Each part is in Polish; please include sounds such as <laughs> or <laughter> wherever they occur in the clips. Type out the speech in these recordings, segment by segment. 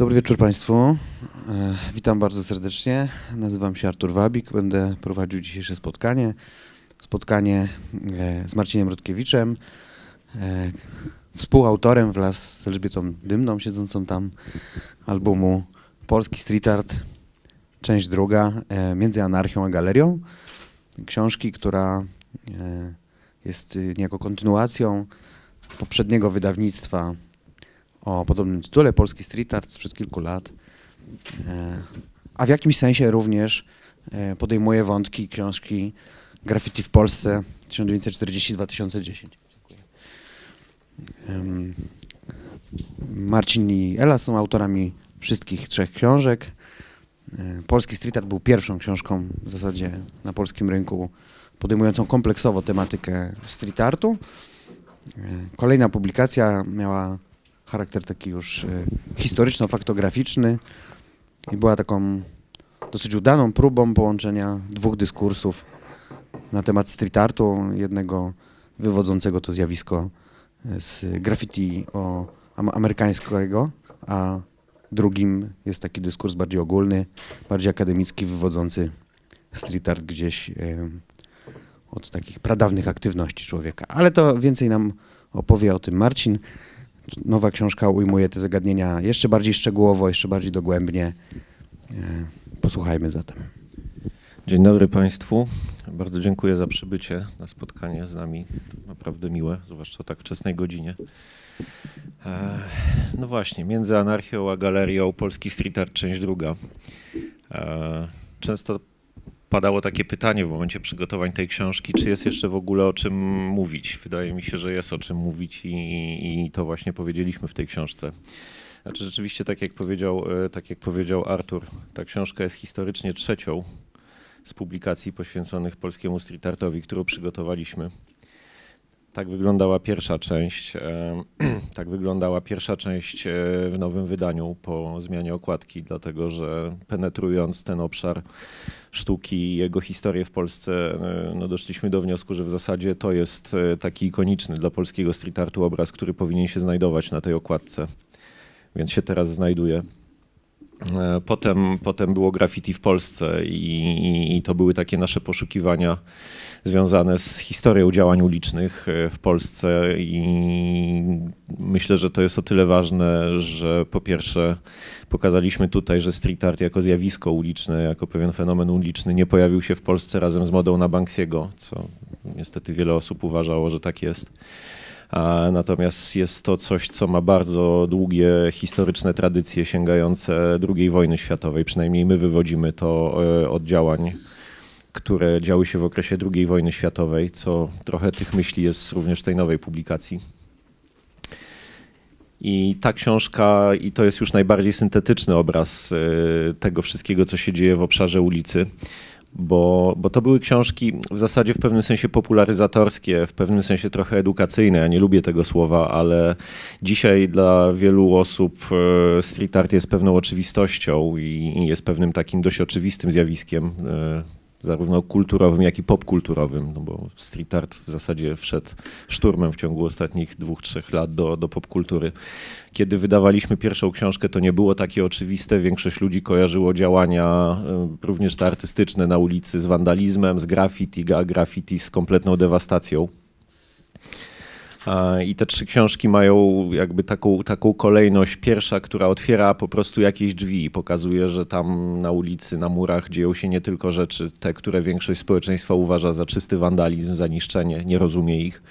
Dobry wieczór Państwu. E, witam bardzo serdecznie. Nazywam się Artur Wabik. Będę prowadził dzisiejsze spotkanie. Spotkanie e, z Marcinem Rutkiewiczem, e, współautorem wraz z Elżbietą Dymną, siedzącą tam, albumu Polski Street Art, część druga, między anarchią a galerią. Książki, która jest niejako kontynuacją poprzedniego wydawnictwa o podobnym tytule, Polski Street Art sprzed kilku lat, e, a w jakimś sensie również e, podejmuje wątki książki Graffiti w Polsce 1940-2010. Marcin i Ela są autorami wszystkich trzech książek. E, Polski Street Art był pierwszą książką w zasadzie na polskim rynku podejmującą kompleksowo tematykę street artu. Kolejna publikacja miała charakter taki już e, historyczno-faktograficzny i była taką dosyć udaną próbą połączenia dwóch dyskursów na temat street artu, jednego wywodzącego to zjawisko e, z graffiti o, amerykańskiego, a drugim jest taki dyskurs bardziej ogólny, bardziej akademicki, wywodzący street art gdzieś e, od takich pradawnych aktywności człowieka. Ale to więcej nam opowie o tym Marcin nowa książka ujmuje te zagadnienia jeszcze bardziej szczegółowo, jeszcze bardziej dogłębnie. E, posłuchajmy zatem. Dzień dobry Państwu. Bardzo dziękuję za przybycie na spotkanie z nami. To naprawdę miłe, zwłaszcza o tak wczesnej godzinie. E, no właśnie, między anarchią a galerią Polski Street Art, część druga. E, często padało takie pytanie w momencie przygotowań tej książki, czy jest jeszcze w ogóle o czym mówić. Wydaje mi się, że jest o czym mówić i, i to właśnie powiedzieliśmy w tej książce. Znaczy rzeczywiście, tak jak, powiedział, e, tak jak powiedział Artur, ta książka jest historycznie trzecią z publikacji poświęconych polskiemu street artowi, którą przygotowaliśmy. Tak wyglądała pierwsza część. E, <clears throat> tak wyglądała pierwsza część e, w nowym wydaniu po zmianie okładki, dlatego że penetrując ten obszar sztuki i jego historię w Polsce, e, no doszliśmy do wniosku, że w zasadzie to jest taki ikoniczny dla polskiego street artu obraz, który powinien się znajdować na tej okładce. Więc się teraz znajduje. E, potem, potem było graffiti w Polsce i, i, to były takie nasze poszukiwania związane z historią działań ulicznych e, w Polsce i myślę, że to jest o tyle ważne, że po pierwsze pokazaliśmy tutaj, że street art jako zjawisko uliczne, jako pewien fenomen uliczny nie pojawił się w Polsce razem z modą na Banksiego, co niestety wiele osób uważało, że tak jest. Natomiast jest to coś, co ma bardzo długie historyczne tradycje sięgające II wojny światowej. Przynajmniej my wywodzimy to e, od działań które działy się w okresie II wojny światowej, co trochę tych myśli jest również w tej nowej publikacji. I ta książka, i to jest już najbardziej syntetyczny obraz e, tego wszystkiego, co się dzieje w obszarze ulicy bo, bo to były książki w zasadzie w pewnym sensie popularyzatorskie, w pewnym sensie trochę edukacyjne. Ja nie lubię tego słowa, ale dzisiaj dla wielu osób e, street art jest pewną oczywistością i jest pewnym takim dość oczywistym zjawiskiem, e, zarówno kulturowym, jak i popkulturowym, no bo street art w zasadzie wszedł szturmem w ciągu ostatnich dwóch, trzech lat do, do popkultury. Kiedy wydawaliśmy pierwszą książkę, to nie było takie oczywiste. Większość ludzi kojarzyło działania e, również te artystyczne na ulicy z wandalizmem, z graffiti, a graffiti z kompletną dewastacją. I te trzy książki mają jakby taką, taką kolejność. Pierwsza, która otwiera po prostu jakieś drzwi i pokazuje, że tam na ulicy, na murach dzieją się nie tylko rzeczy, te, które większość społeczeństwa uważa za czysty wandalizm, za niszczenie, nie rozumie ich,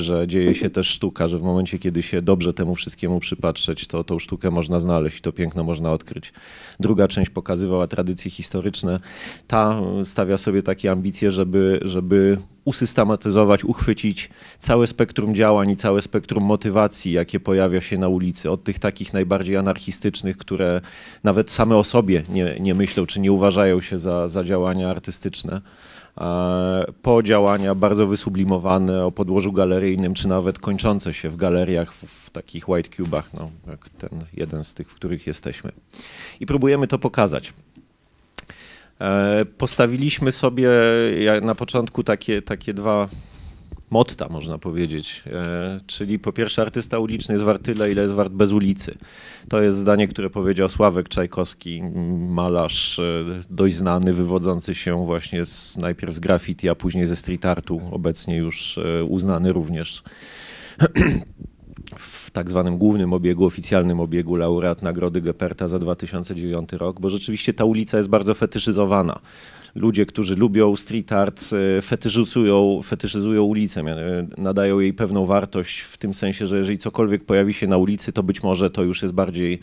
że dzieje się też sztuka, że w momencie, kiedy się dobrze temu wszystkiemu przypatrzeć, to tą sztukę można znaleźć, to piękno można odkryć. Druga część pokazywała tradycje historyczne. Ta e, stawia sobie takie ambicje, żeby, żeby usystematyzować, uchwycić całe spektrum działań i całe spektrum motywacji, jakie pojawia się na ulicy. Od tych takich najbardziej anarchistycznych, które nawet same o sobie nie, nie myślą czy nie uważają się za, za działania artystyczne. E, po działania bardzo wysublimowane o podłożu galeryjnym, czy nawet kończące się w galeriach, w, w takich white cubach, no, jak ten jeden z tych, w których jesteśmy. I próbujemy to pokazać. E, postawiliśmy sobie na początku takie, takie dwa motta, można powiedzieć. E, czyli po pierwsze artysta uliczny jest wart tyle, ile jest wart bez ulicy. To jest zdanie, które powiedział Sławek Czajkowski, malarz e, dość znany, wywodzący się właśnie z, najpierw z graffiti, a później ze street artu, obecnie już e, uznany również. <clears throat> w tak zwanym głównym obiegu, oficjalnym obiegu laureat Nagrody Geperta za 2009 rok, bo rzeczywiście ta ulica jest bardzo fetyszyzowana. Ludzie, którzy lubią street art, e, fetyszyzują, fetyszyzują ulicę, e, nadają jej pewną wartość w tym sensie, że jeżeli cokolwiek pojawi się na ulicy, to być może to już jest bardziej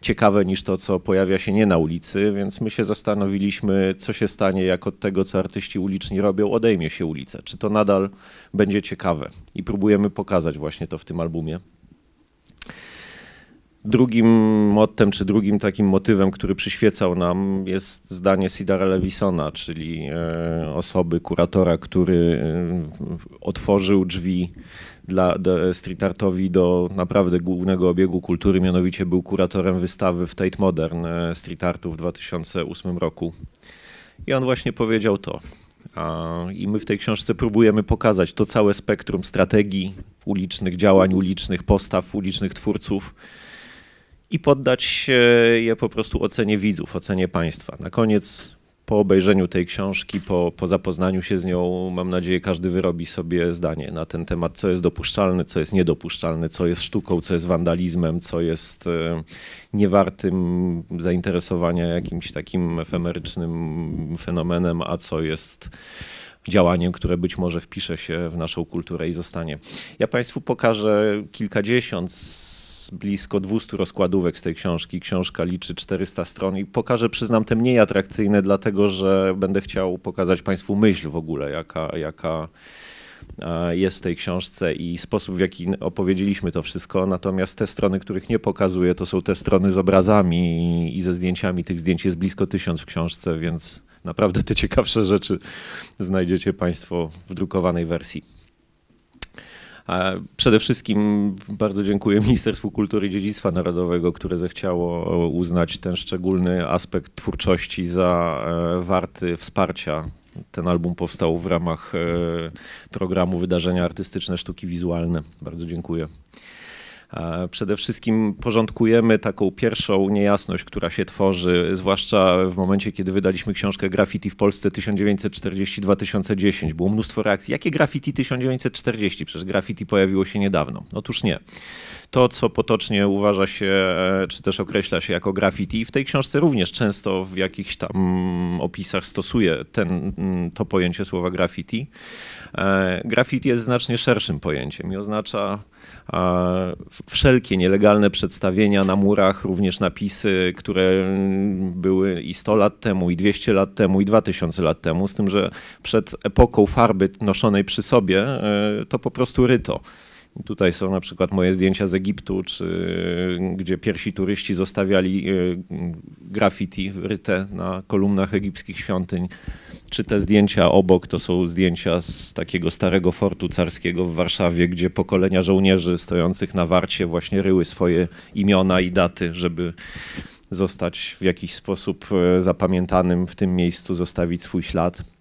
ciekawe niż to, co pojawia się nie na ulicy, więc my się zastanowiliśmy, co się stanie, jak od tego, co artyści uliczni robią, odejmie się ulicę. Czy to nadal będzie ciekawe? I próbujemy pokazać właśnie to w tym albumie. Drugim mottem, czy drugim takim motywem, który przyświecał nam, jest zdanie Sidara Lewisona, czyli e, osoby, kuratora, który e, otworzył drzwi dla e, street artowi do naprawdę głównego obiegu kultury, mianowicie był kuratorem wystawy w Tate Modern Street Artu w 2008 roku. I on właśnie powiedział to. I my w tej książce próbujemy pokazać to całe spektrum strategii ulicznych, działań ulicznych, postaw ulicznych twórców, i poddać je po prostu ocenie widzów, ocenie państwa. Na koniec, po obejrzeniu tej książki, po, po zapoznaniu się z nią, mam nadzieję, każdy wyrobi sobie zdanie na ten temat, co jest dopuszczalne, co jest niedopuszczalne, co jest sztuką, co jest wandalizmem, co jest e, niewartym zainteresowania jakimś takim efemerycznym fenomenem, a co jest działaniem, które być może wpisze się w naszą kulturę i zostanie. Ja Państwu pokażę kilkadziesiąt blisko 200 rozkładówek z tej książki. Książka liczy 400 stron i pokażę, przyznam, te mniej atrakcyjne, dlatego że będę chciał pokazać Państwu myśl w ogóle, jaka, jaka e, jest w tej książce i sposób, w jaki opowiedzieliśmy to wszystko. Natomiast te strony, których nie pokazuję, to są te strony z obrazami i ze zdjęciami. Tych zdjęć jest blisko tysiąc w książce, więc Naprawdę te ciekawsze rzeczy znajdziecie Państwo w drukowanej wersji. Przede wszystkim bardzo dziękuję Ministerstwu Kultury i Dziedzictwa Narodowego, które zechciało uznać ten szczególny aspekt twórczości za e, warty wsparcia. Ten album powstał w ramach e, programu Wydarzenia Artystyczne Sztuki Wizualne. Bardzo dziękuję. E, przede wszystkim porządkujemy taką pierwszą niejasność, która się tworzy, zwłaszcza w momencie, kiedy wydaliśmy książkę Graffiti w Polsce 1940-2010. Było mnóstwo reakcji. Jakie graffiti 1940? Przecież graffiti pojawiło się niedawno. Otóż nie. To, co potocznie uważa się, e, czy też określa się jako graffiti, w tej książce również często w jakichś tam opisach stosuje ten, mm, to pojęcie słowa graffiti. E, graffiti jest znacznie szerszym pojęciem i oznacza wszelkie nielegalne przedstawienia na murach, również napisy, które były i 100 lat temu, i 200 lat temu, i 2000 lat temu, z tym, że przed epoką farby noszonej przy sobie e, to po prostu ryto. Tutaj są na przykład moje zdjęcia z Egiptu, czy gdzie pierwsi turyści zostawiali e, graffiti ryte na kolumnach egipskich świątyń. Czy te zdjęcia obok to są zdjęcia z takiego starego fortu carskiego w Warszawie, gdzie pokolenia żołnierzy stojących na warcie właśnie ryły swoje imiona i daty, żeby zostać w jakiś sposób e, zapamiętanym w tym miejscu, zostawić swój ślad.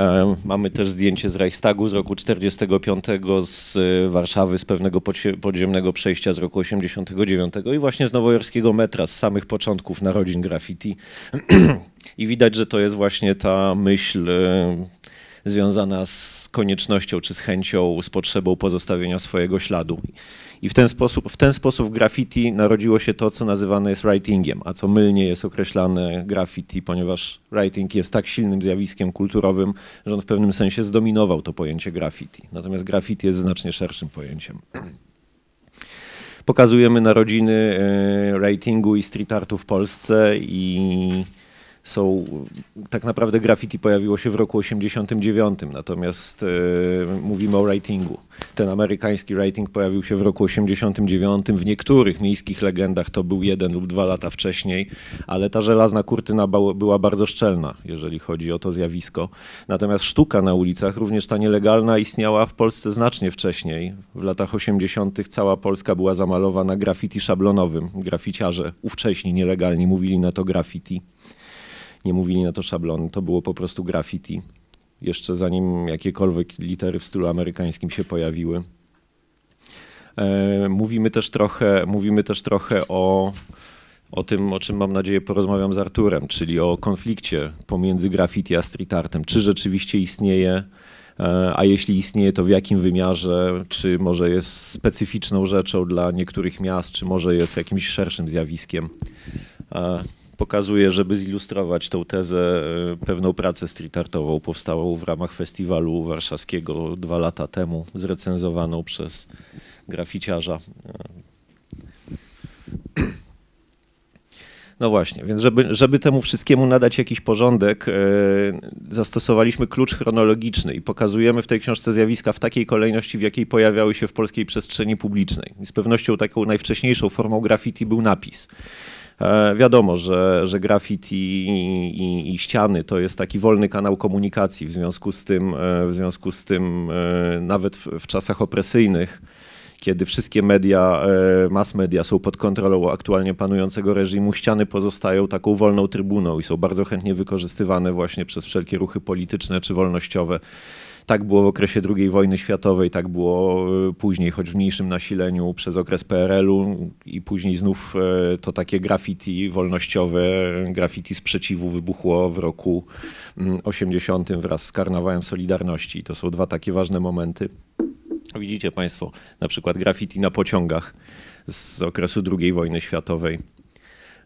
E, mamy też zdjęcie z Reichstagu z roku 45, z e, Warszawy, z pewnego podziemnego przejścia z roku 89 i właśnie z nowojorskiego metra, z samych początków narodzin graffiti. <clears throat> I widać, że to jest właśnie ta myśl e, związana z koniecznością czy z chęcią, z potrzebą pozostawienia swojego śladu. I w ten sposób, w ten sposób graffiti narodziło się to, co nazywane jest writingiem, a co mylnie jest określane graffiti, ponieważ writing jest tak silnym zjawiskiem kulturowym, że on w pewnym sensie zdominował to pojęcie graffiti. Natomiast graffiti jest znacznie szerszym pojęciem pokazujemy narodziny e, writingu i street artu w Polsce i są, tak naprawdę graffiti pojawiło się w roku 89, natomiast e, mówimy o writingu. Ten amerykański writing pojawił się w roku 89, w niektórych miejskich legendach to był jeden lub dwa lata wcześniej, ale ta żelazna kurtyna była bardzo szczelna, jeżeli chodzi o to zjawisko. Natomiast sztuka na ulicach, również ta nielegalna, istniała w Polsce znacznie wcześniej. W latach 80. cała Polska była zamalowana graffiti szablonowym. Graficiarze ówcześni nielegalni mówili na to graffiti nie mówili na to szablony. to było po prostu graffiti. Jeszcze zanim jakiekolwiek litery w stylu amerykańskim się pojawiły. E, mówimy też trochę, mówimy też trochę o, o tym, o czym mam nadzieję porozmawiam z Arturem, czyli o konflikcie pomiędzy graffiti a street artem. Czy rzeczywiście istnieje, e, a jeśli istnieje, to w jakim wymiarze? Czy może jest specyficzną rzeczą dla niektórych miast, czy może jest jakimś szerszym zjawiskiem? E, pokazuje, żeby zilustrować tą tezę, e, pewną pracę street artową powstałą w ramach festiwalu warszawskiego dwa lata temu, zrecenzowaną przez graficiarza. No właśnie, więc żeby, żeby temu wszystkiemu nadać jakiś porządek, e, zastosowaliśmy klucz chronologiczny i pokazujemy w tej książce zjawiska w takiej kolejności, w jakiej pojawiały się w polskiej przestrzeni publicznej. z pewnością taką najwcześniejszą formą graffiti był napis. E, wiadomo, że, że graffiti i, i, i, ściany to jest taki wolny kanał komunikacji, w związku z tym, e, w związku z tym e, nawet w, w czasach opresyjnych, kiedy wszystkie media, mass media są pod kontrolą aktualnie panującego reżimu, ściany pozostają taką wolną trybuną i są bardzo chętnie wykorzystywane właśnie przez wszelkie ruchy polityczne czy wolnościowe tak było w okresie II wojny światowej, tak było e, później, choć w mniejszym nasileniu przez okres PRL-u i później znów e, to takie graffiti wolnościowe, graffiti sprzeciwu wybuchło w roku 80 mm, wraz z Karnawałem Solidarności. To są dwa takie ważne momenty. Widzicie Państwo na przykład graffiti na pociągach z okresu II wojny światowej.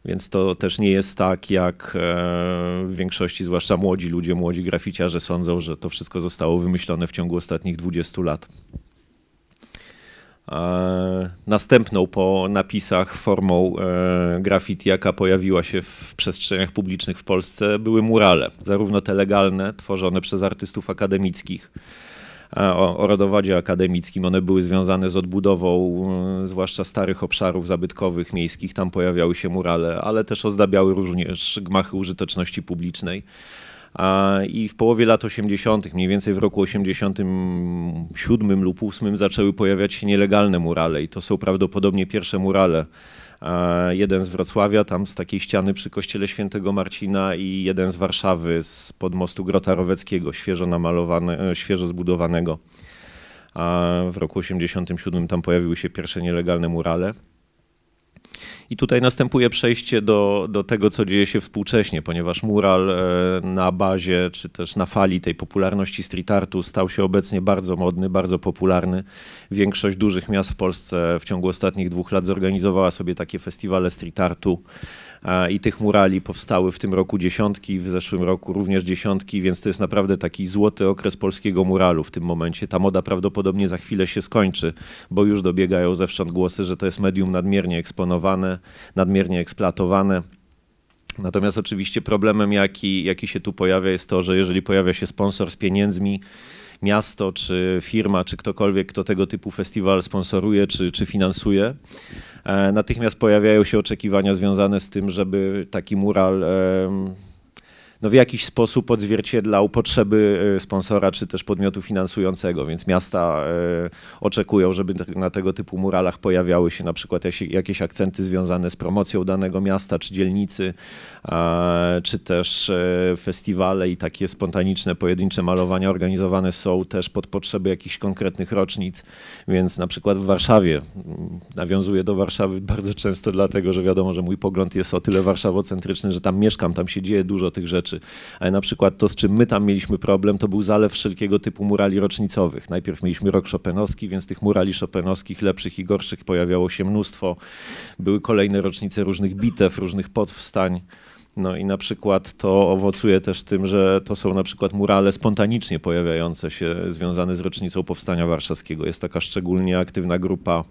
Więc to też nie jest tak, jak e, w większości, zwłaszcza młodzi ludzie, młodzi graficiarze sądzą, że to wszystko zostało wymyślone w ciągu ostatnich 20 lat. E, następną po napisach formą e, graffiti, jaka pojawiła się w przestrzeniach publicznych w Polsce, były murale, zarówno te legalne, tworzone przez artystów akademickich, o, o rodowodzie akademickim. One były związane z odbudową e, zwłaszcza starych obszarów zabytkowych, miejskich. Tam pojawiały się murale, ale też ozdabiały również gmachy użyteczności publicznej. I w połowie lat 80., mniej więcej w roku 87 lub 8 zaczęły pojawiać się nielegalne murale i to są prawdopodobnie pierwsze murale E, jeden z Wrocławia, tam z takiej ściany przy kościele świętego Marcina i jeden z Warszawy z podmostu Grota Roweckiego, świeżo namalowane, e, świeżo zbudowanego. A w roku 1987 tam pojawiły się pierwsze nielegalne murale. I tutaj następuje przejście do, do tego, co dzieje się współcześnie, ponieważ mural e, na bazie czy też na fali tej popularności street artu stał się obecnie bardzo modny, bardzo popularny. Większość dużych miast w Polsce w ciągu ostatnich dwóch lat zorganizowała sobie takie festiwale street artu i tych murali powstały w tym roku dziesiątki, w zeszłym roku również dziesiątki, więc to jest naprawdę taki złoty okres polskiego muralu w tym momencie. Ta moda prawdopodobnie za chwilę się skończy, bo już dobiegają zewsząd głosy, że to jest medium nadmiernie eksponowane, nadmiernie eksploatowane. Natomiast oczywiście problemem, jaki, jaki się tu pojawia, jest to, że jeżeli pojawia się sponsor z pieniędzmi, miasto, czy firma, czy ktokolwiek, kto tego typu festiwal sponsoruje, czy, czy finansuje, E, natychmiast pojawiają się oczekiwania związane z tym, żeby taki mural no w jakiś sposób odzwierciedlał potrzeby e, sponsora czy też podmiotu finansującego, więc miasta e, oczekują, żeby tak na tego typu muralach pojawiały się na przykład jakieś akcenty związane z promocją danego miasta czy dzielnicy, czy też e, festiwale i takie spontaniczne, pojedyncze malowania organizowane są też pod potrzeby jakichś konkretnych rocznic, więc na przykład w Warszawie, mm, nawiązuję do Warszawy bardzo często dlatego, że wiadomo, że mój pogląd jest o tyle warszawocentryczny, że tam mieszkam, tam się dzieje dużo tych rzeczy, rzeczy. Ale na przykład to, z czym my tam mieliśmy problem, to był zalew wszelkiego typu murali rocznicowych. Najpierw mieliśmy rok szopenowski, więc tych murali szopenowskich, lepszych i gorszych, pojawiało się mnóstwo. Były kolejne rocznice różnych bitew, różnych podwstań. No i na przykład to owocuje też tym, że to są na przykład murale spontanicznie pojawiające się związane z rocznicą Powstania Warszawskiego. Jest taka szczególnie aktywna grupa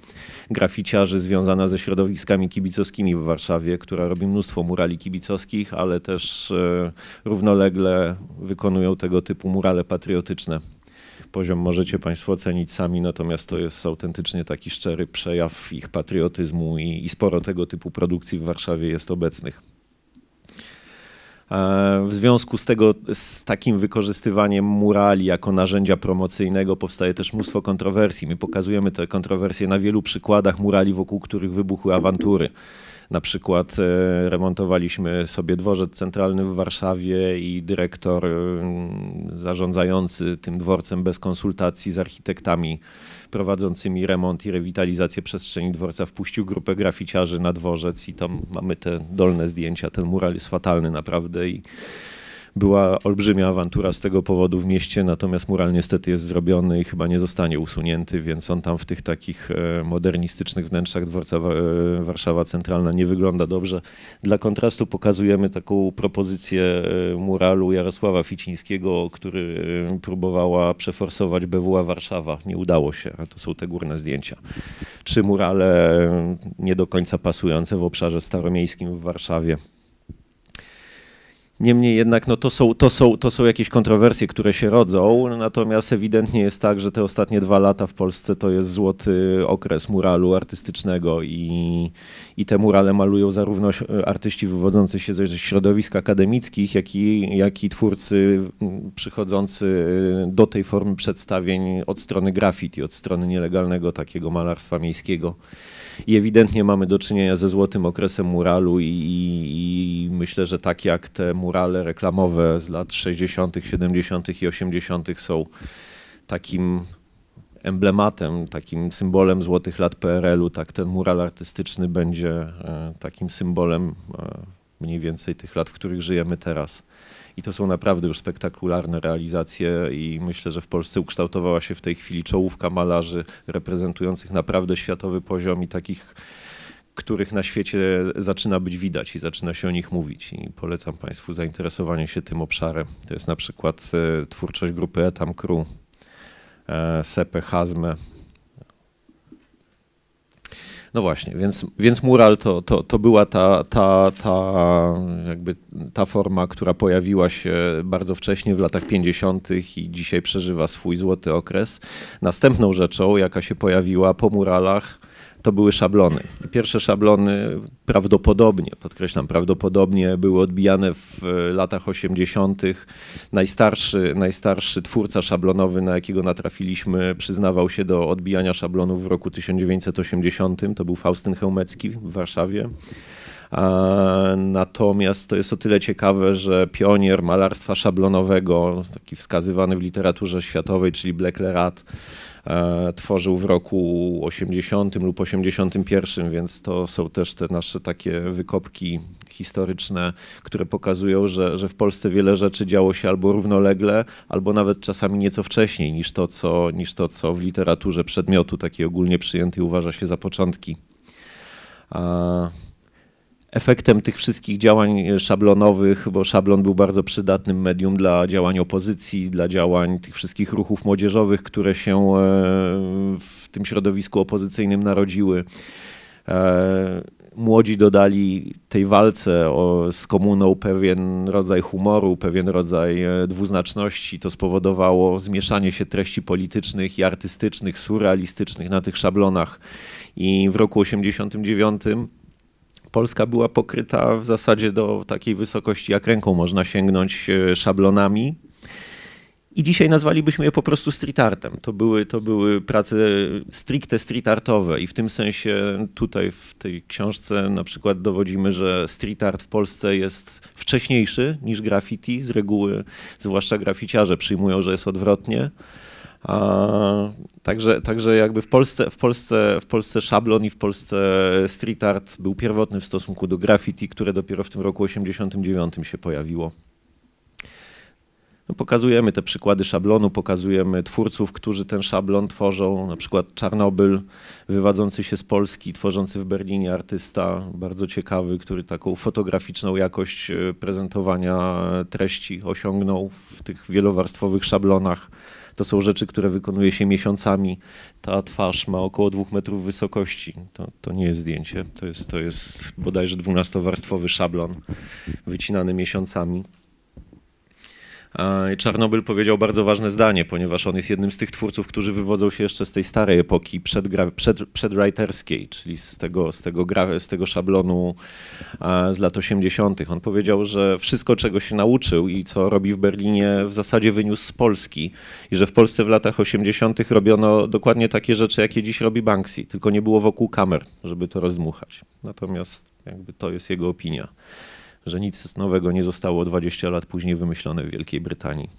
graficiarzy związana ze środowiskami kibicowskimi w Warszawie, która robi mnóstwo murali kibicowskich, ale też e, równolegle wykonują tego typu murale patriotyczne. Poziom możecie Państwo ocenić sami, natomiast to jest autentycznie taki szczery przejaw ich patriotyzmu i, i sporo tego typu produkcji w Warszawie jest obecnych. E, w związku z tego, z takim wykorzystywaniem murali jako narzędzia promocyjnego powstaje też mnóstwo kontrowersji. My pokazujemy te kontrowersje na wielu przykładach murali, wokół których wybuchły awantury. Na przykład e, remontowaliśmy sobie dworzec centralny w Warszawie i dyrektor mm, zarządzający tym dworcem bez konsultacji z architektami prowadzącymi remont i rewitalizację przestrzeni dworca wpuścił grupę graficiarzy na dworzec i tam mamy te dolne zdjęcia. Ten mural jest fatalny naprawdę i była olbrzymia awantura z tego powodu w mieście, natomiast mural niestety jest zrobiony i chyba nie zostanie usunięty, więc on tam w tych takich e, modernistycznych wnętrzach dworca e, Warszawa Centralna nie wygląda dobrze. Dla kontrastu pokazujemy taką propozycję e, muralu Jarosława Ficińskiego, który próbowała przeforsować BWA Warszawa. Nie udało się, a to są te górne zdjęcia. Trzy murale nie do końca pasujące w obszarze staromiejskim w Warszawie. Niemniej jednak no, to, są, to, są, to są jakieś kontrowersje, które się rodzą, natomiast ewidentnie jest tak, że te ostatnie dwa lata w Polsce to jest złoty okres muralu artystycznego i, i te murale malują zarówno e, artyści wywodzący się ze środowisk akademickich, jak i, jak i twórcy przychodzący e, do tej formy przedstawień od strony graffiti, od strony nielegalnego takiego malarstwa miejskiego i ewidentnie mamy do czynienia ze złotym okresem muralu i, i, myślę, że tak jak te murale reklamowe z lat 60., 70. i 80. są takim emblematem, takim symbolem złotych lat PRL-u, tak ten mural artystyczny będzie e, takim symbolem e, mniej więcej tych lat, w których żyjemy teraz i to są naprawdę już spektakularne realizacje i myślę, że w Polsce ukształtowała się w tej chwili czołówka malarzy reprezentujących naprawdę światowy poziom i takich których na świecie zaczyna być widać i zaczyna się o nich mówić. I polecam Państwu zainteresowanie się tym obszarem. To jest na przykład e, twórczość grupy Etam Crew, e, Sepe Hazme, no właśnie, więc, więc mural to, to, to była ta, ta, ta, jakby ta forma, która pojawiła się bardzo wcześnie w latach 50. i dzisiaj przeżywa swój złoty okres. Następną rzeczą, jaka się pojawiła po muralach, to były szablony. pierwsze szablony prawdopodobnie, podkreślam, prawdopodobnie były odbijane w e, latach 80. Najstarszy, najstarszy twórca szablonowy, na jakiego natrafiliśmy, przyznawał się do odbijania szablonów w roku 1980. To był Faustyn Chełmecki w Warszawie. Natomiast to jest o tyle ciekawe, że pionier malarstwa szablonowego, taki wskazywany w literaturze światowej, czyli Black Lerat, E, tworzył w roku 80 lub 81, więc to są też te nasze takie wykopki historyczne, które pokazują, że, że w Polsce wiele rzeczy działo się albo równolegle, albo nawet czasami nieco wcześniej niż to, co, niż to, co w literaturze przedmiotu takiej ogólnie przyjętej uważa się za początki efektem tych wszystkich działań e, szablonowych, bo szablon był bardzo przydatnym medium dla działań opozycji, dla działań tych wszystkich ruchów młodzieżowych, które się e, w tym środowisku opozycyjnym narodziły. E, młodzi dodali tej walce o, z komuną pewien rodzaj humoru, pewien rodzaj dwuznaczności. To spowodowało zmieszanie się treści politycznych i artystycznych, surrealistycznych na tych szablonach. I w roku 89 Polska była pokryta w zasadzie do takiej wysokości, jak ręką można sięgnąć e, szablonami. I dzisiaj nazwalibyśmy je po prostu street artem. To były, to były prace stricte street artowe i w tym sensie tutaj w tej książce na przykład dowodzimy, że street art w Polsce jest wcześniejszy niż graffiti. Z reguły, zwłaszcza graficiarze przyjmują, że jest odwrotnie. Także, także jakby w Polsce, w, Polsce, w Polsce szablon i w Polsce street art był pierwotny w stosunku do graffiti, które dopiero w tym roku 89 się pojawiło. No, pokazujemy te przykłady szablonu, pokazujemy twórców, którzy ten szablon tworzą, na przykład Czarnobyl, wywadzący się z Polski, tworzący w Berlinie artysta, bardzo ciekawy, który taką fotograficzną jakość e, prezentowania treści osiągnął w tych wielowarstwowych szablonach. To są rzeczy, które wykonuje się miesiącami. Ta twarz ma około dwóch metrów wysokości. To, to nie jest zdjęcie, to jest, to jest bodajże dwunastowarstwowy szablon wycinany miesiącami. Czarnobyl powiedział bardzo ważne zdanie, ponieważ on jest jednym z tych twórców, którzy wywodzą się jeszcze z tej starej epoki przed, przedwriterskiej, czyli z tego, z, tego gra- z tego szablonu z lat 80. On powiedział, że wszystko, czego się nauczył i co robi w Berlinie, w zasadzie wyniósł z Polski i że w Polsce w latach 80. robiono dokładnie takie rzeczy, jakie dziś robi Banksy, tylko nie było wokół kamer, żeby to rozdmuchać. Natomiast jakby to jest jego opinia że nic nowego nie zostało 20 lat później wymyślone w Wielkiej Brytanii.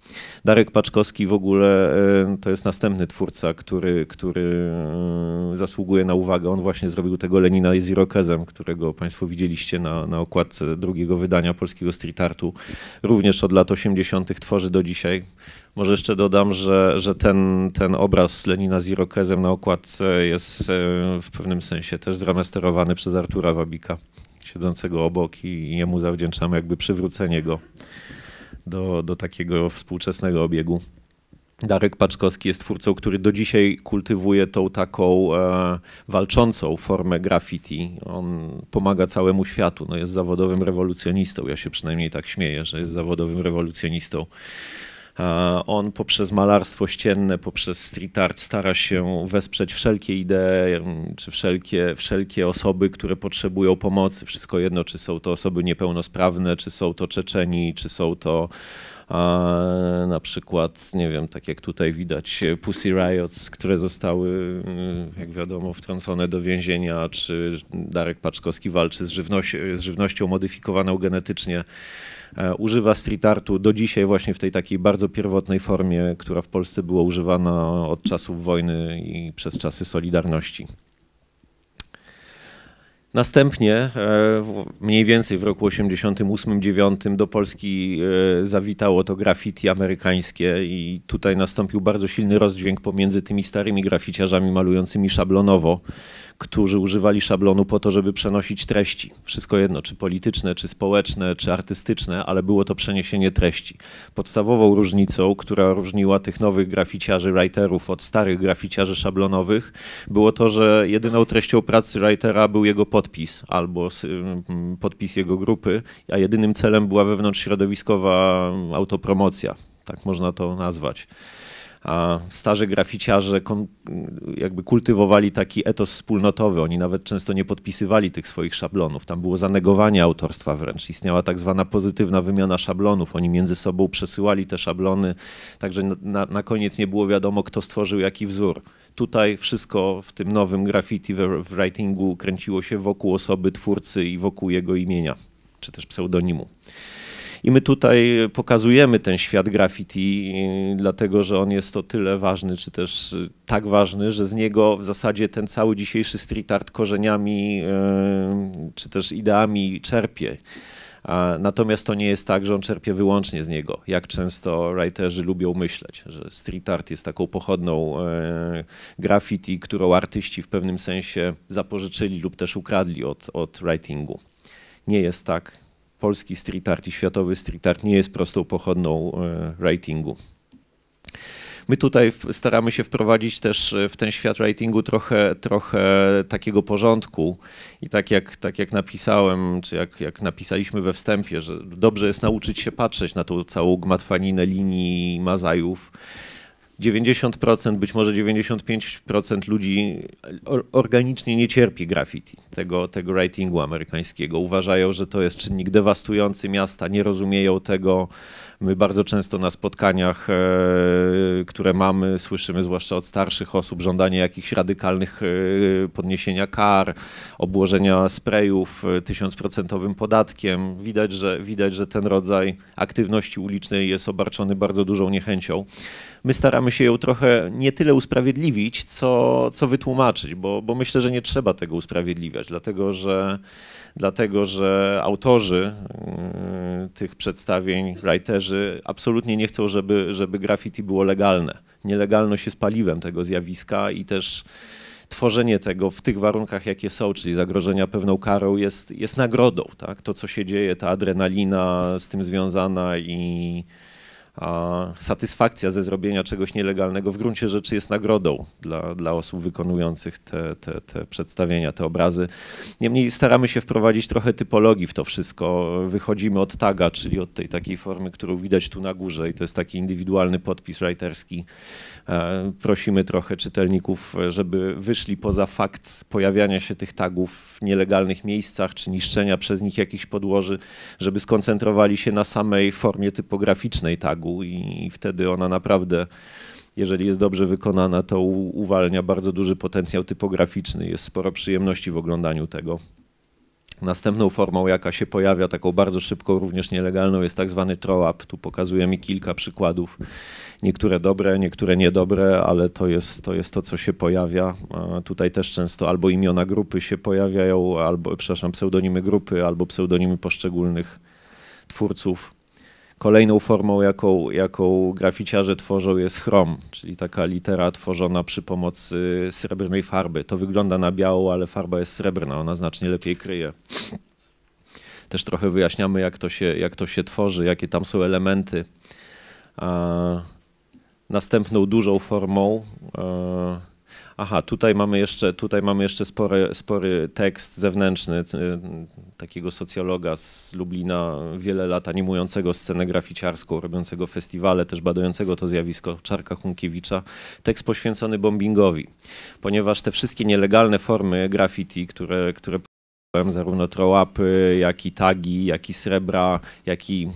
Darek Paczkowski w ogóle y, to jest następny twórca, który, który y, zasługuje na uwagę. On właśnie zrobił tego Lenina z Irokezem, którego Państwo widzieliście na, na okładce drugiego wydania polskiego street artu. Również od lat 80. tworzy do dzisiaj. Może jeszcze dodam, że, że ten, ten obraz Lenina z Irokezem na okładce jest y, w pewnym sensie też zremasterowany przez Artura Wabika siedzącego obok i jemu zawdzięczamy jakby przywrócenie go do, do takiego współczesnego obiegu. Darek Paczkowski jest twórcą, który do dzisiaj kultywuje tą taką e, walczącą formę graffiti. On pomaga całemu światu. No jest zawodowym rewolucjonistą. Ja się przynajmniej tak śmieję, że jest zawodowym rewolucjonistą. On poprzez malarstwo ścienne, poprzez street art stara się wesprzeć wszelkie idee, mm, czy wszelkie, wszelkie osoby, które potrzebują pomocy. Wszystko jedno, czy są to osoby niepełnosprawne, czy są to Czeczeni, czy są to a na przykład, nie wiem, tak jak tutaj widać, Pussy Riots, które zostały, mm, jak wiadomo, wtrącone do więzienia, czy Darek Paczkowski walczy z, żywnością, z żywnością modyfikowaną genetycznie. E, używa street artu do dzisiaj właśnie w tej takiej bardzo pierwotnej formie, która w Polsce była używana od czasów wojny i przez czasy Solidarności. Następnie, e, mniej więcej w roku 88-9 do Polski e, zawitało to graffiti amerykańskie i tutaj nastąpił bardzo silny rozdźwięk pomiędzy tymi starymi graficiarzami malującymi szablonowo, którzy używali szablonu po to, żeby przenosić treści. Wszystko jedno, czy polityczne, czy społeczne, czy artystyczne, ale było to przeniesienie treści. Podstawową różnicą, która różniła tych nowych graficiarzy, writerów od starych graficiarzy szablonowych, było to, że jedyną treścią pracy writera był jego podpis albo mm, podpis jego grupy, a jedynym celem była wewnątrzśrodowiskowa autopromocja. Tak można to nazwać a starzy graficiarze jakby kultywowali taki etos wspólnotowy. Oni nawet często nie podpisywali tych swoich szablonów. Tam było zanegowanie autorstwa wręcz. Istniała tak zwana pozytywna wymiana szablonów. Oni między sobą przesyłali te szablony, także na, na koniec nie było wiadomo, kto stworzył jaki wzór. Tutaj wszystko w tym nowym graffiti, w writingu kręciło się wokół osoby twórcy i wokół jego imienia, czy też pseudonimu. I my tutaj pokazujemy ten świat graffiti, y, dlatego że on jest o tyle ważny, czy też y, tak ważny, że z niego w zasadzie ten cały dzisiejszy street art korzeniami, y, czy też ideami czerpie. Natomiast to nie jest tak, że on czerpie wyłącznie z niego, jak często writerzy lubią myśleć, że street art jest taką pochodną graffiti, którą artyści w pewnym sensie zapożyczyli lub też ukradli od, od writingu. Nie jest tak polski street art i światowy street art nie jest prostą pochodną e, writingu. My tutaj staramy się wprowadzić też e, w ten świat ratingu trochę, trochę takiego porządku. I tak jak, tak jak napisałem, czy jak, jak napisaliśmy we wstępie, że dobrze jest nauczyć się patrzeć na tą całą gmatwaninę linii mazajów 90%, być może 95% ludzi organicznie nie cierpi graffiti, tego, tego writingu amerykańskiego. Uważają, że to jest czynnik dewastujący miasta, nie rozumieją tego, My bardzo często na spotkaniach, e, które mamy, słyszymy zwłaszcza od starszych osób żądanie jakichś radykalnych e, podniesienia kar, obłożenia sprayów e, tysiącprocentowym podatkiem. Widać że, widać, że ten rodzaj aktywności ulicznej jest obarczony bardzo dużą niechęcią. My staramy się ją trochę nie tyle usprawiedliwić, co, co wytłumaczyć, bo, bo myślę, że nie trzeba tego usprawiedliwiać, dlatego że dlatego że autorzy mm, tych przedstawień, writerzy absolutnie nie chcą, żeby, żeby graffiti było legalne. Nielegalność jest paliwem tego zjawiska i też tworzenie tego w tych warunkach, jakie są, czyli zagrożenia pewną karą, jest, jest nagrodą. Tak? To, co się dzieje, ta adrenalina z tym związana i satysfakcja ze zrobienia czegoś nielegalnego w gruncie rzeczy jest nagrodą dla, dla osób wykonujących te, te, te przedstawienia, te obrazy. Niemniej staramy się wprowadzić trochę typologii w to wszystko. Wychodzimy od taga, czyli od tej takiej formy, którą widać tu na górze i to jest taki indywidualny podpis writerski. E, prosimy trochę czytelników, żeby wyszli poza fakt pojawiania się tych tagów w nielegalnych miejscach czy niszczenia przez nich jakichś podłoży, żeby skoncentrowali się na samej formie typograficznej tagu i, i wtedy ona naprawdę jeżeli jest dobrze wykonana, to uwalnia bardzo duży potencjał typograficzny. Jest sporo przyjemności w oglądaniu tego. Następną formą, jaka się pojawia, taką bardzo szybką, również nielegalną, jest tak zwany throw-up. Tu pokazuję mi kilka przykładów. Niektóre dobre, niektóre niedobre, ale to jest to, jest to co się pojawia. Tutaj też często albo imiona grupy się pojawiają, albo, przepraszam, pseudonimy grupy, albo pseudonimy poszczególnych twórców. Kolejną formą, jaką, jaką graficiarze tworzą jest chrom, czyli taka litera tworzona przy pomocy srebrnej farby. To wygląda na białą, ale farba jest srebrna, ona znacznie lepiej kryje. Też trochę wyjaśniamy, jak to się, jak to się tworzy, jakie tam są elementy. A następną dużą formą e, aha, tutaj mamy jeszcze, tutaj mamy jeszcze spory, spory tekst zewnętrzny y, takiego socjologa z Lublina, wiele lat animującego scenę graficiarską, robiącego festiwale, też badającego to zjawisko, Czarka Hunkiewicza, tekst poświęcony bombingowi, ponieważ te wszystkie nielegalne formy graffiti, które, które zarówno trołapy, jak i tagi, jak i srebra, jak i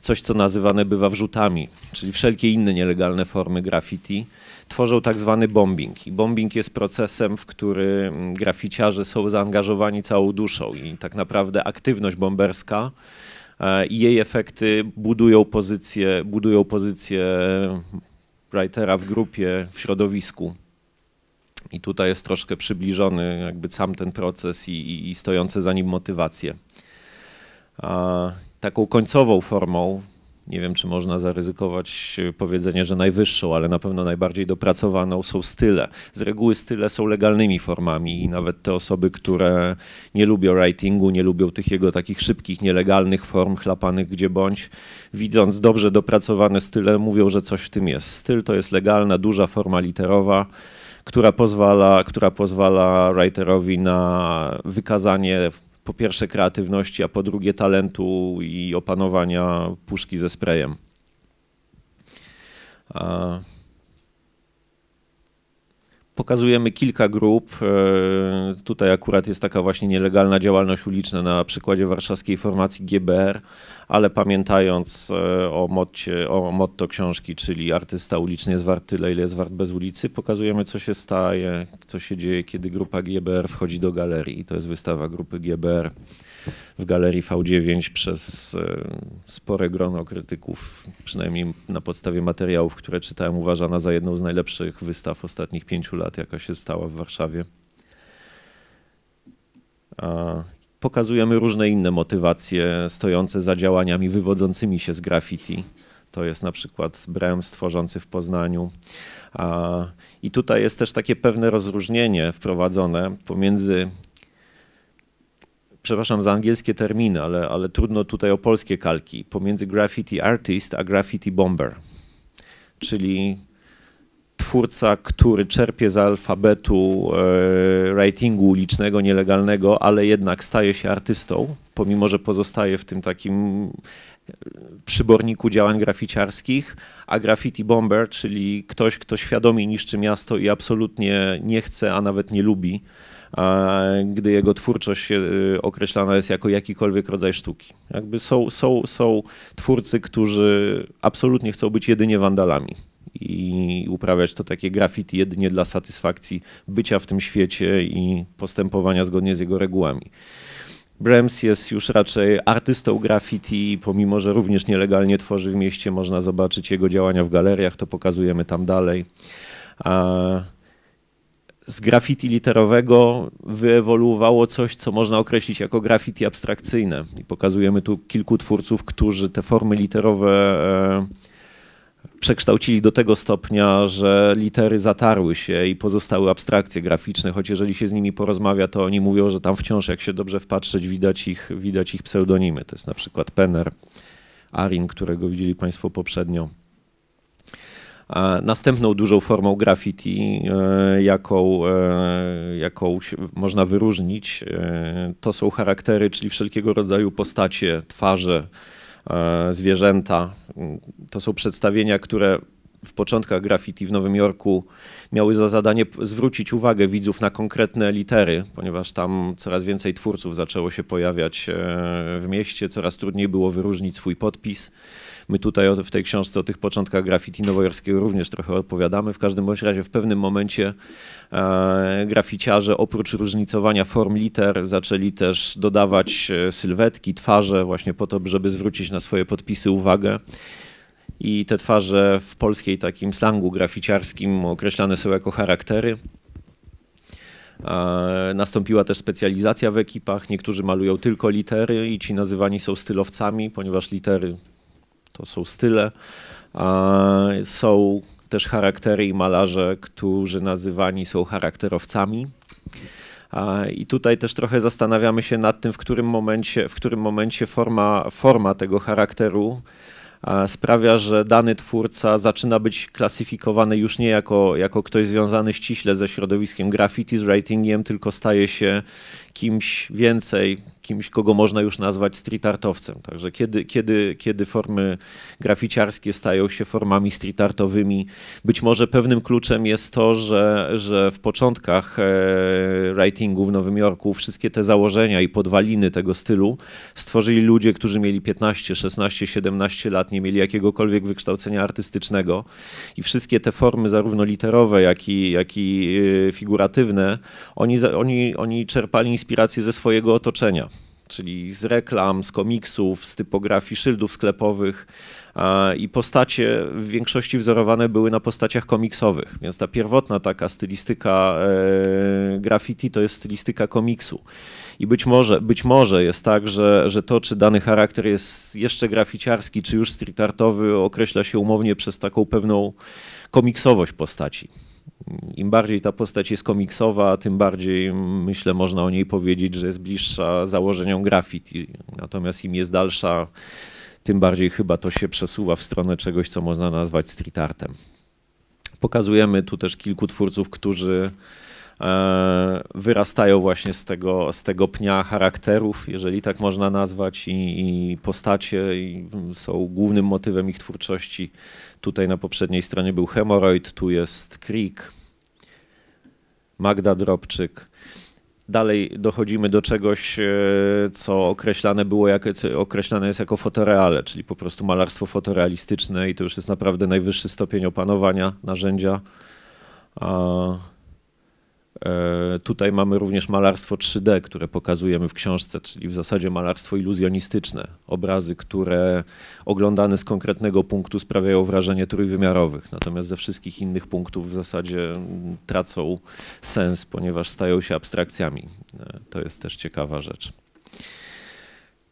coś, co nazywane bywa wrzutami, czyli wszelkie inne nielegalne formy graffiti, tworzą tak zwany bombing. I bombing jest procesem, w który mm, graficiarze są zaangażowani całą duszą i tak naprawdę aktywność bomberska e, i jej efekty budują pozycję, budują pozycję writera w grupie, w środowisku. I tutaj jest troszkę przybliżony jakby sam ten proces i, i, i stojące za nim motywacje. A taką końcową formą nie wiem, czy można zaryzykować e, powiedzenie, że najwyższą, ale na pewno najbardziej dopracowaną są style. Z reguły style są legalnymi formami i nawet te osoby, które nie lubią writingu, nie lubią tych jego takich szybkich, nielegalnych form, chlapanych gdzie bądź, widząc dobrze dopracowane style, mówią, że coś w tym jest. Styl to jest legalna, duża forma literowa, która pozwala, która pozwala writerowi na wykazanie po pierwsze kreatywności, a po drugie talentu i opanowania puszki ze sprayem. A... Pokazujemy kilka grup. E, tutaj akurat jest taka właśnie nielegalna działalność uliczna na przykładzie warszawskiej formacji GBR, ale pamiętając e, o, motcie, o motto książki, czyli artysta uliczny jest wart tyle, ile jest wart bez ulicy, pokazujemy co się staje, co się dzieje, kiedy grupa GBR wchodzi do galerii. To jest wystawa grupy GBR w galerii V9 przez e, spore grono krytyków, przynajmniej na podstawie materiałów, które czytałem, uważana za jedną z najlepszych wystaw ostatnich pięciu lat, jaka się stała w Warszawie. Pokazujemy różne inne motywacje stojące za działaniami wywodzącymi się z graffiti. To jest na przykład Brems tworzący w Poznaniu. I tutaj jest też takie pewne rozróżnienie wprowadzone pomiędzy przepraszam za angielskie terminy, ale, ale trudno tutaj o polskie kalki, pomiędzy graffiti artist a graffiti bomber, czyli twórca, który czerpie z alfabetu e, writingu ulicznego, nielegalnego, ale jednak staje się artystą, pomimo że pozostaje w tym takim e, przyborniku działań graficiarskich, a graffiti bomber, czyli ktoś, kto świadomie niszczy miasto i absolutnie nie chce, a nawet nie lubi gdy jego twórczość e, określana jest jako jakikolwiek rodzaj sztuki. Jakby są, są, są twórcy, którzy absolutnie chcą być jedynie wandalami i uprawiać to takie graffiti jedynie dla satysfakcji bycia w tym świecie i postępowania zgodnie z jego regułami. Brems jest już raczej artystą graffiti, pomimo że również nielegalnie tworzy w mieście, można zobaczyć jego działania w galeriach, to pokazujemy tam dalej. A z graffiti literowego wyewoluowało coś, co można określić jako graffiti abstrakcyjne. I pokazujemy tu kilku twórców, którzy te formy literowe e, przekształcili do tego stopnia, że litery zatarły się i pozostały abstrakcje graficzne, choć jeżeli się z nimi porozmawia, to oni mówią, że tam wciąż, jak się dobrze wpatrzeć, widać ich, widać ich pseudonimy. To jest na przykład Penner, Arin, którego widzieli Państwo poprzednio. Następną dużą formą graffiti, e, jaką, e, jaką można wyróżnić, e, to są charaktery, czyli wszelkiego rodzaju postacie, twarze, zwierzęta. To są przedstawienia, które w początkach graffiti w Nowym Jorku miały za zadanie zwrócić uwagę widzów na konkretne litery, ponieważ tam coraz więcej twórców zaczęło się pojawiać w mieście, coraz trudniej było wyróżnić swój podpis. My tutaj w tej książce o tych początkach graffiti nowojorskiego również trochę opowiadamy. W każdym bądź razie w pewnym momencie e, graficiarze oprócz różnicowania form liter zaczęli też dodawać e, sylwetki, twarze właśnie po to, żeby zwrócić na swoje podpisy uwagę i te twarze w polskiej takim slangu graficiarskim określane są jako charaktery. E, nastąpiła też specjalizacja w ekipach. Niektórzy malują tylko litery i ci nazywani są stylowcami, ponieważ litery to są style. Są też charaktery i malarze, którzy nazywani są charakterowcami. I tutaj też trochę zastanawiamy się nad tym, w którym momencie, w którym momencie forma, forma tego charakteru sprawia, że dany twórca zaczyna być klasyfikowany już nie jako, jako ktoś związany ściśle ze środowiskiem graffiti, z writingiem, tylko staje się kimś więcej, kimś, kogo można już nazwać street artowcem. Także kiedy, kiedy, kiedy formy graficiarskie stają się formami street artowymi, być może pewnym kluczem jest to, że, że w początkach e, writingu w Nowym Jorku wszystkie te założenia i podwaliny tego stylu stworzyli ludzie, którzy mieli 15, 16, 17 lat, nie mieli jakiegokolwiek wykształcenia artystycznego i wszystkie te formy, zarówno literowe, jak i, jak i y, figuratywne, oni, oni, oni czerpali inspiracje ze swojego otoczenia, czyli z reklam, z komiksów, z typografii szyldów sklepowych i postacie w większości wzorowane były na postaciach komiksowych, więc ta pierwotna taka stylistyka e, graffiti to jest stylistyka komiksu. I być może, być może jest tak, że, że to, czy dany charakter jest jeszcze graficiarski, czy już street artowy, określa się umownie przez taką pewną komiksowość postaci. Im bardziej ta postać jest komiksowa, tym bardziej mm, myślę, można o niej powiedzieć, że jest bliższa założeniom graffiti. Natomiast im jest dalsza, tym bardziej chyba to się przesuwa w stronę czegoś, co można nazwać street artem. Pokazujemy tu też kilku twórców, którzy E, wyrastają właśnie z tego, z tego pnia charakterów, jeżeli tak można nazwać, i, i postacie i są głównym motywem ich twórczości. Tutaj na poprzedniej stronie był Hemoroid, tu jest krik, Magda Drobczyk. Dalej dochodzimy do czegoś, e, co określane było jak, określane jest jako fotoreale, czyli po prostu malarstwo fotorealistyczne i to już jest naprawdę najwyższy stopień opanowania narzędzia. E, tutaj mamy również malarstwo 3D, które pokazujemy w książce, czyli w zasadzie malarstwo iluzjonistyczne. Obrazy, które oglądane z konkretnego punktu sprawiają wrażenie trójwymiarowych, natomiast ze wszystkich innych punktów w zasadzie tracą sens, ponieważ stają się abstrakcjami. E, to jest też ciekawa rzecz.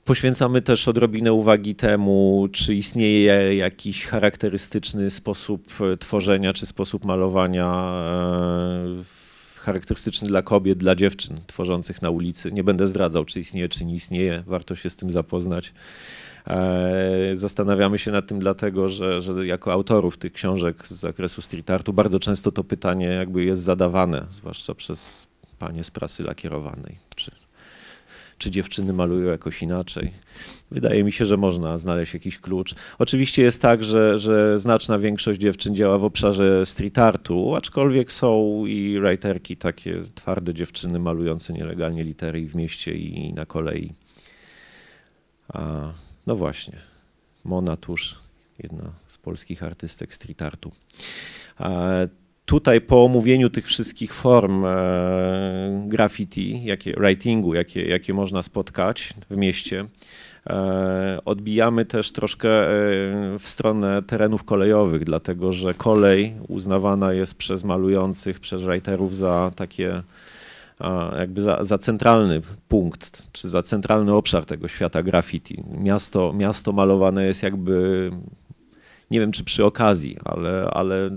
Poświęcamy też odrobinę uwagi temu, czy istnieje jakiś charakterystyczny sposób tworzenia czy sposób malowania e, w charakterystyczny dla kobiet, dla dziewczyn tworzących na ulicy. Nie będę zdradzał, czy istnieje, czy nie istnieje. Warto się z tym zapoznać. E, zastanawiamy się nad tym dlatego, że, że, jako autorów tych książek z zakresu street artu bardzo często to pytanie jakby jest zadawane, zwłaszcza przez panie z prasy lakierowanej, czy czy dziewczyny malują jakoś inaczej. Wydaje mi się, że można znaleźć jakiś klucz. Oczywiście jest tak, że, że znaczna większość dziewczyn działa w obszarze street artu, aczkolwiek są i writerki, takie twarde dziewczyny malujące nielegalnie litery w mieście i na kolei. A, no właśnie, Mona Tusz, jedna z polskich artystek street artu. A, tutaj po omówieniu tych wszystkich form e, graffiti, jakie, writingu, jakie, jakie można spotkać w mieście, e, Odbijamy też troszkę e, w stronę terenów kolejowych, dlatego że kolej uznawana jest przez malujących, przez writerów za takie jakby za, za, centralny punkt, czy za centralny obszar tego świata graffiti. Miasto, miasto malowane jest jakby, nie wiem czy przy okazji, ale, ale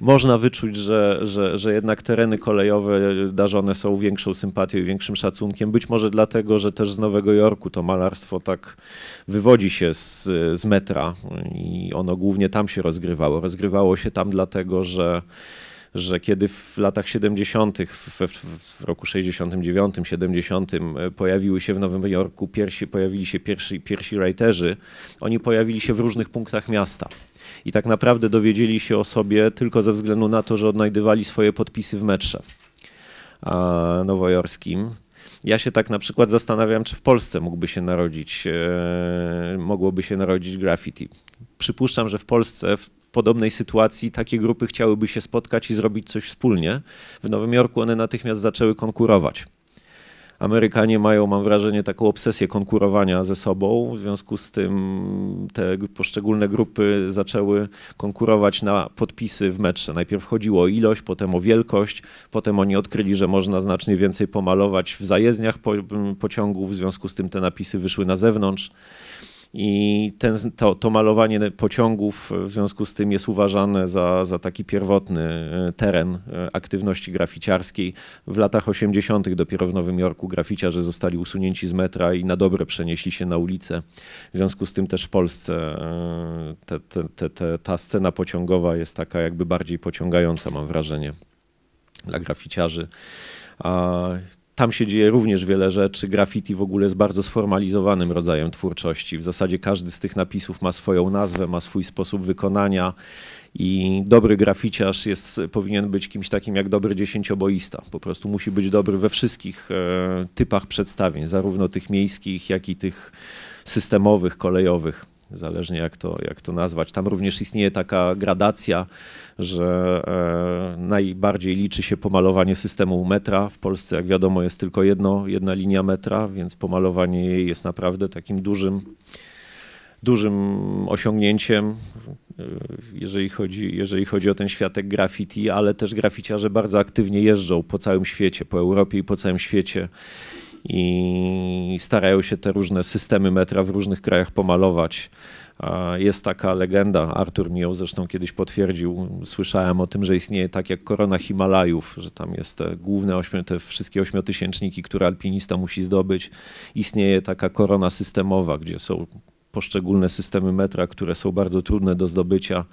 można wyczuć, że, że, że jednak tereny kolejowe darzone są większą sympatią i większym szacunkiem. Być może dlatego, że też z Nowego Jorku to malarstwo tak wywodzi się z, z metra i ono głównie tam się rozgrywało. Rozgrywało się tam dlatego, że że kiedy w latach 70., w, w, roku 69, 70 e, pojawiły się w Nowym Jorku, pierwsi, pojawili się pierwsi, pierwsi writerzy, oni pojawili się w różnych punktach miasta i tak naprawdę dowiedzieli się o sobie tylko ze względu na to, że odnajdywali swoje podpisy w metrze nowojorskim. Ja się tak na przykład zastanawiam, czy w Polsce mógłby się narodzić, e, mogłoby się narodzić graffiti. Przypuszczam, że w Polsce w podobnej sytuacji takie grupy chciałyby się spotkać i zrobić coś wspólnie. W Nowym Jorku one natychmiast zaczęły konkurować. Amerykanie mają, mam wrażenie, taką obsesję konkurowania ze sobą. W związku z tym te poszczególne grupy zaczęły konkurować na podpisy w metrze. Najpierw chodziło o ilość, potem o wielkość, potem oni odkryli, że można znacznie więcej pomalować w zajezdniach pociągów, w związku z tym te napisy wyszły na zewnątrz. I ten, to, to, malowanie pociągów w związku z tym jest uważane za, za taki pierwotny e, teren e, aktywności graficiarskiej. W latach 80. dopiero w Nowym Jorku graficiarze zostali usunięci z metra i na dobre przenieśli się na ulicę. W związku z tym też w Polsce e, te, te, te, ta scena pociągowa jest taka jakby bardziej pociągająca, mam wrażenie, dla graficiarzy. A tam się dzieje również wiele rzeczy. Graffiti w ogóle jest bardzo sformalizowanym rodzajem twórczości. W zasadzie każdy z tych napisów ma swoją nazwę, ma swój sposób wykonania i dobry graficiarz jest, powinien być kimś takim jak dobry dziesięcioboista. Po prostu musi być dobry we wszystkich e, typach przedstawień, zarówno tych miejskich, jak i tych systemowych, kolejowych, zależnie jak to, jak to nazwać. Tam również istnieje taka gradacja że e, najbardziej liczy się pomalowanie systemu metra. W Polsce, jak wiadomo, jest tylko jedno, jedna linia metra, więc pomalowanie jej jest naprawdę takim dużym, dużym osiągnięciem, e, jeżeli chodzi, jeżeli chodzi o ten światek graffiti, ale też graficiarze bardzo aktywnie jeżdżą po całym świecie, po Europie i po całym świecie i starają się te różne systemy metra w różnych krajach pomalować. Jest taka legenda, Artur mi ją zresztą kiedyś potwierdził, słyszałem o tym, że istnieje tak jak korona Himalajów, że tam jest te główne ośmiu, te wszystkie ośmiotysięczniki, które alpinista musi zdobyć. Istnieje taka korona systemowa, gdzie są poszczególne systemy metra, które są bardzo trudne do zdobycia,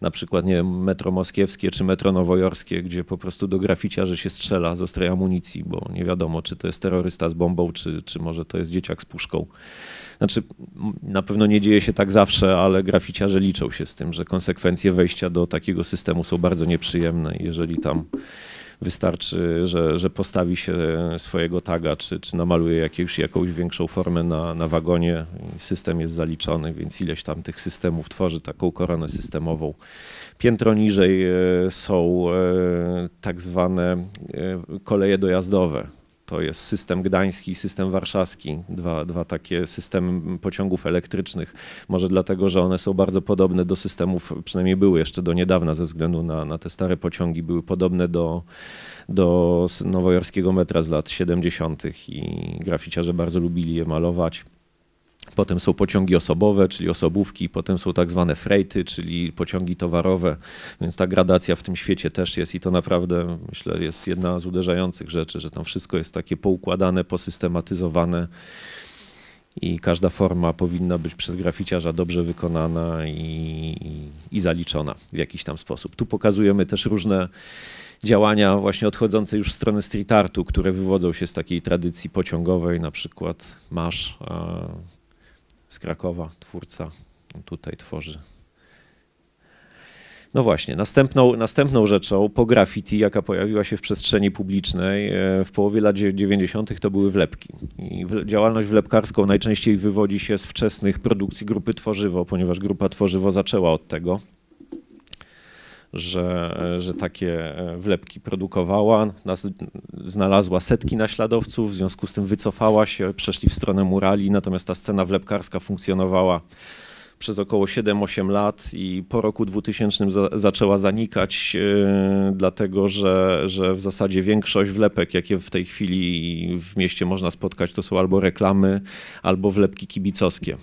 na przykład nie wiem, metro moskiewskie czy metro nowojorskie, gdzie po prostu do graficiarzy się strzela z ostrej amunicji, bo nie wiadomo, czy to jest terrorysta z bombą, czy, czy może to jest dzieciak z puszką. Znaczy, na pewno nie dzieje się tak zawsze, ale graficiarze liczą się z tym, że konsekwencje wejścia do takiego systemu są bardzo nieprzyjemne. Jeżeli tam wystarczy, że, że postawi się swojego taga, czy, czy namaluje jakieś, jakąś większą formę na, na wagonie, system jest zaliczony, więc ileś tam tych systemów tworzy taką koronę systemową. Piętro niżej e, są e, tak zwane e, koleje dojazdowe, to jest system gdański i system warszawski, dwa, dwa takie systemy pociągów elektrycznych. Może dlatego, że one są bardzo podobne do systemów, przynajmniej były jeszcze do niedawna, ze względu na, na te stare pociągi, były podobne do, do nowojorskiego metra z lat 70. i graficiarze bardzo lubili je malować. Potem są pociągi osobowe, czyli osobówki, potem są tak zwane frejty, czyli pociągi towarowe, więc ta gradacja w tym świecie też jest i to naprawdę, myślę, jest jedna z uderzających rzeczy, że tam wszystko jest takie poukładane, posystematyzowane i każda forma powinna być przez graficiarza dobrze wykonana i, i zaliczona w jakiś tam sposób. Tu pokazujemy też różne działania właśnie odchodzące już w stronę street artu, które wywodzą się z takiej tradycji pociągowej, na przykład masz e, z Krakowa, twórca. On tutaj tworzy. No właśnie, następną, następną rzeczą po graffiti, jaka pojawiła się w przestrzeni publicznej e, w połowie lat 90., to były wlepki. I działalność wlepkarską najczęściej wywodzi się z wczesnych produkcji grupy Tworzywo, ponieważ grupa Tworzywo zaczęła od tego że, że takie e, wlepki produkowała. znalazła setki naśladowców, w związku z tym wycofała się, przeszli w stronę murali, natomiast ta scena wlepkarska funkcjonowała przez około 7-8 lat i po roku 2000 za, zaczęła zanikać, yy, dlatego że, że w zasadzie większość wlepek, jakie w tej chwili w mieście można spotkać, to są albo reklamy, albo wlepki kibicowskie.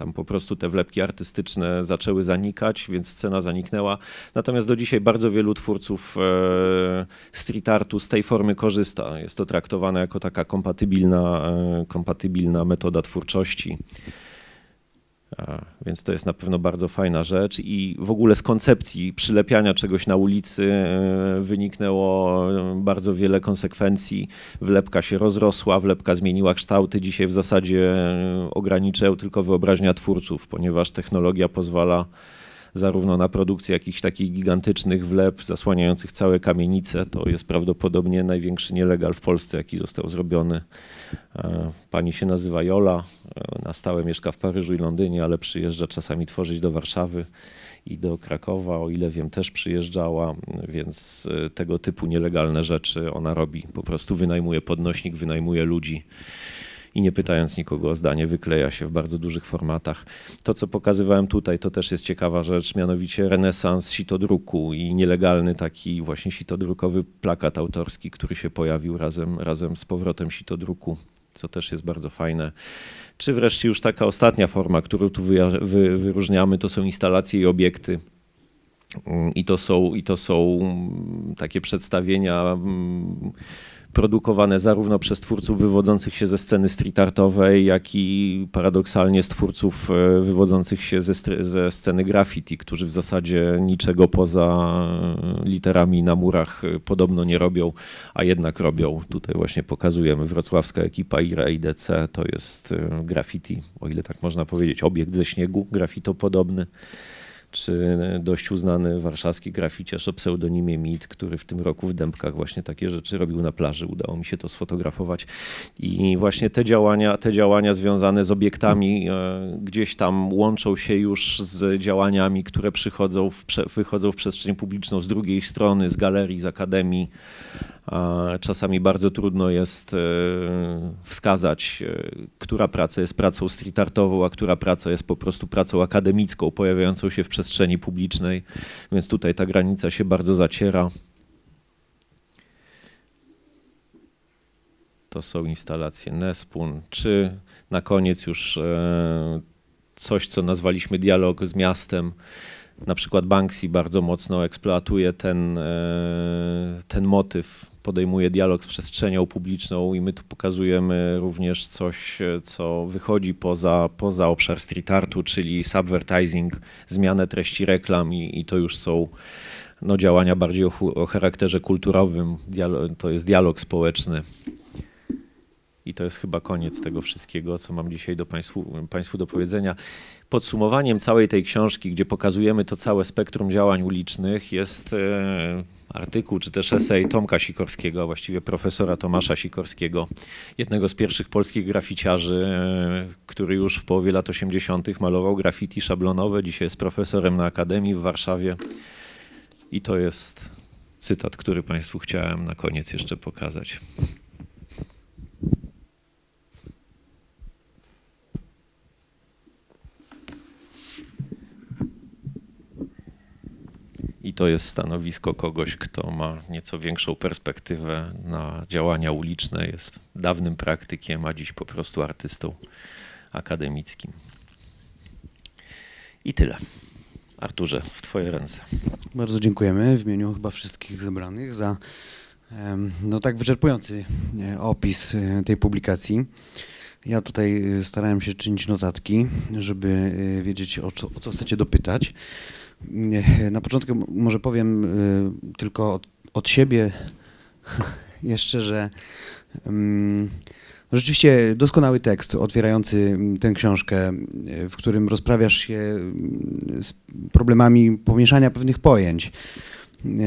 Tam po prostu te wlepki artystyczne zaczęły zanikać, więc scena zaniknęła. Natomiast do dzisiaj bardzo wielu twórców e, street artu z tej formy korzysta. Jest to traktowane jako taka kompatybilna, e, kompatybilna metoda twórczości. Więc to jest na pewno bardzo fajna rzecz i w ogóle z koncepcji przylepiania czegoś na ulicy e, wyniknęło e, bardzo wiele konsekwencji. Wlepka się rozrosła, wlepka zmieniła kształty. Dzisiaj w zasadzie e, ograniczę tylko wyobraźnia twórców, ponieważ technologia pozwala zarówno na produkcję jakichś takich gigantycznych wleb, zasłaniających całe kamienice. To jest prawdopodobnie największy nielegal w Polsce, jaki został zrobiony. E, pani się nazywa Jola, e, na stałe mieszka w Paryżu i Londynie, ale przyjeżdża czasami tworzyć do Warszawy i do Krakowa, o ile wiem, też przyjeżdżała, więc e, tego typu nielegalne rzeczy ona robi. Po prostu wynajmuje podnośnik, wynajmuje ludzi i nie pytając nikogo o zdanie, wykleja się w bardzo dużych formatach. To, co pokazywałem tutaj, to też jest ciekawa rzecz, mianowicie renesans sitodruku i nielegalny taki właśnie sitodrukowy plakat autorski, który się pojawił razem, razem z powrotem sitodruku co też jest bardzo fajne. Czy wreszcie już taka ostatnia forma, którą tu wy wyróżniamy, to są instalacje i obiekty. Mm, I to są, i to są mm, takie przedstawienia mm, produkowane zarówno przez twórców wywodzących się ze sceny street artowej, jak i paradoksalnie z twórców e, wywodzących się ze, ze sceny graffiti, którzy w zasadzie niczego poza e, literami na murach e, podobno nie robią, a jednak robią. Tutaj właśnie pokazujemy wrocławska ekipa IRA DC, to jest graffiti, o ile tak można powiedzieć, obiekt ze śniegu grafitopodobny czy dość uznany warszawski graficiarz o pseudonimie Mit, który w tym roku w Dębkach właśnie takie rzeczy robił na plaży. Udało mi się to sfotografować. I właśnie te działania, te działania związane z obiektami e, gdzieś tam łączą się już z działaniami, które przychodzą, w, wychodzą w przestrzeń publiczną z drugiej strony, z galerii, z akademii. Czasami bardzo trudno jest e, wskazać, e, która praca jest pracą street artową, a która praca jest po prostu pracą akademicką, pojawiającą się w przestrzeni publicznej, więc tutaj ta granica się bardzo zaciera. To są instalacje Nespun, czy na koniec już e, coś, co nazwaliśmy dialog z miastem na przykład Banksy bardzo mocno eksploatuje ten, e, ten motyw, podejmuje dialog z przestrzenią publiczną i my tu pokazujemy również coś, e, co wychodzi poza, poza obszar street artu, czyli subvertising, zmianę treści reklam i, i to już są no, działania bardziej o, o charakterze kulturowym, to jest dialog społeczny. I to jest chyba koniec tego wszystkiego, co mam dzisiaj do Państwu, państwu do powiedzenia. Podsumowaniem całej tej książki, gdzie pokazujemy to całe spektrum działań ulicznych, jest e, artykuł czy też esej Tomka Sikorskiego, a właściwie profesora Tomasza Sikorskiego, jednego z pierwszych polskich graficiarzy, e, który już w połowie lat 80. malował graffiti szablonowe, dzisiaj jest profesorem na Akademii w Warszawie. I to jest cytat, który Państwu chciałem na koniec jeszcze pokazać. i to jest stanowisko kogoś, kto ma nieco większą perspektywę na działania uliczne, jest dawnym praktykiem, a dziś po prostu artystą akademickim. I tyle. Arturze, w Twoje ręce. Bardzo dziękujemy w imieniu chyba wszystkich zebranych za no tak wyczerpujący e, opis e, tej publikacji. Ja tutaj e, starałem się czynić notatki, żeby wiedzieć o co, o co chcecie dopytać. Na początku może powiem y, tylko od, od siebie <laughs> jeszcze, że mm, no rzeczywiście doskonały tekst otwierający mm, tę książkę, y, w którym rozprawiasz się mm, z problemami pomieszania pewnych pojęć. Y,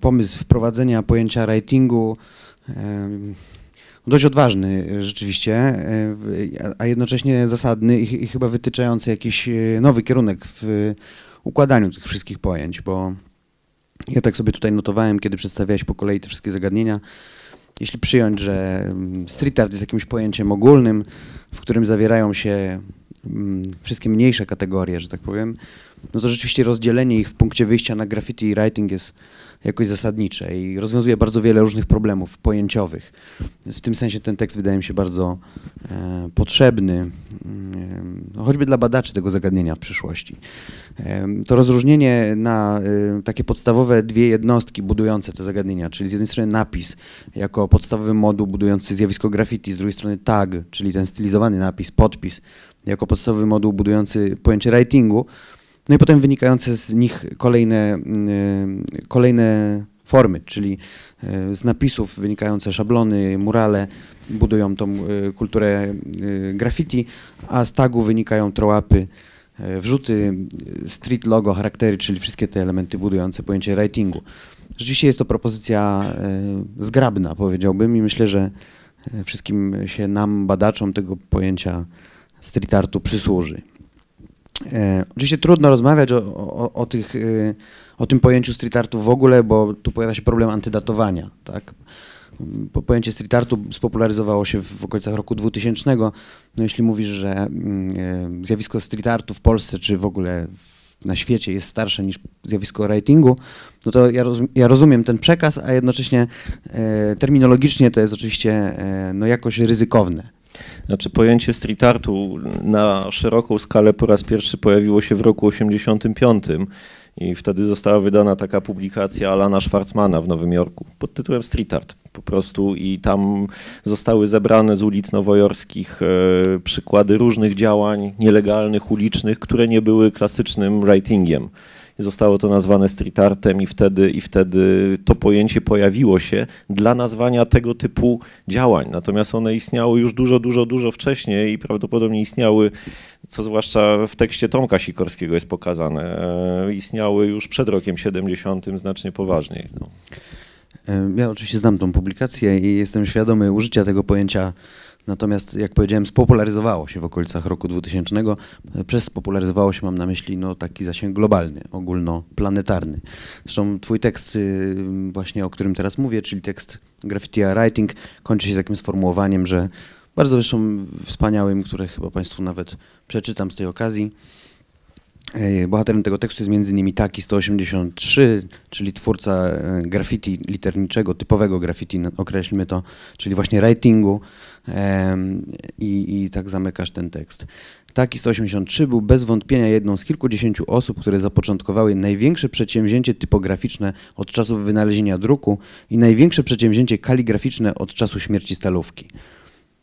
pomysł wprowadzenia pojęcia writingu dość odważny rzeczywiście, a jednocześnie zasadny i, chyba wytyczający jakiś nowy kierunek w układaniu tych wszystkich pojęć, bo ja tak sobie tutaj notowałem, kiedy przedstawiałeś po kolei te wszystkie zagadnienia. Jeśli przyjąć, że mm, street art jest jakimś pojęciem ogólnym, w którym zawierają się mm, wszystkie mniejsze kategorie, że tak powiem, no to rzeczywiście rozdzielenie ich w punkcie wyjścia na graffiti i writing jest jakoś zasadnicze i rozwiązuje bardzo wiele różnych problemów pojęciowych. W tym sensie ten tekst wydaje mi się bardzo e, potrzebny, mm, e, choćby dla badaczy tego zagadnienia w przyszłości. E, to rozróżnienie na e, takie podstawowe dwie jednostki budujące te zagadnienia, czyli z jednej strony napis jako podstawowy moduł budujący zjawisko graffiti, z drugiej strony tag, czyli ten stylizowany napis, podpis, jako podstawowy moduł budujący pojęcie writingu, no i potem wynikające z nich kolejne, mm, y, kolejne formy, czyli y, z napisów wynikające szablony, murale budują tą y, kulturę graffiti, a z tagu wynikają trołapy, wrzuty, street logo, charaktery, czyli wszystkie te elementy budujące pojęcie writingu. Rzeczywiście jest to propozycja zgrabna, powiedziałbym, i myślę, że wszystkim się nam, badaczom tego pojęcia street artu przysłuży. E, oczywiście trudno rozmawiać o, o, o, tych, e, o tym pojęciu street artu w ogóle, bo tu pojawia się problem antydatowania. Tak? Pojęcie street artu spopularyzowało się w okolicach roku 2000. No jeśli mówisz, że mm, e, zjawisko street artu w Polsce czy w ogóle na świecie jest starsze niż zjawisko ratingu, no to ja, ja rozumiem ten przekaz, a jednocześnie terminologicznie to jest oczywiście no jakoś ryzykowne. Znaczy pojęcie street artu na szeroką skalę po raz pierwszy pojawiło się w roku 85 i wtedy została wydana taka publikacja Alana Schwarzmana w Nowym Jorku pod tytułem Street Art po prostu i tam zostały zebrane z ulic nowojorskich e, przykłady różnych działań nielegalnych, ulicznych, które nie były klasycznym writingiem. Zostało to nazwane street artem i wtedy, i wtedy to pojęcie pojawiło się dla nazwania tego typu działań. Natomiast one istniały już dużo, dużo, dużo wcześniej i prawdopodobnie istniały, co zwłaszcza w tekście Tomka Sikorskiego jest pokazane, e, istniały już przed rokiem 70 znacznie poważniej. No. E, ja oczywiście znam tą publikację i jestem świadomy użycia tego pojęcia Natomiast, jak powiedziałem, spopularyzowało się w okolicach roku 2000. Przez spopularyzowało się mam na myśli no, taki zasięg globalny, ogólnoplanetarny. Zresztą twój tekst y, właśnie, o którym teraz mówię, czyli tekst Graffiti Writing, kończy się takim sformułowaniem, że bardzo zresztą wspaniałym, które chyba Państwu nawet przeczytam z tej okazji. E, bohaterem tego tekstu jest między innymi taki 183, czyli twórca e, graffiti literniczego, typowego graffiti, określmy to, czyli właśnie writingu i, i tak zamykasz ten tekst. Taki 183 był bez wątpienia jedną z kilkudziesięciu osób, które zapoczątkowały największe przedsięwzięcie typograficzne od czasów wynalezienia druku i największe przedsięwzięcie kaligraficzne od czasu śmierci stalówki.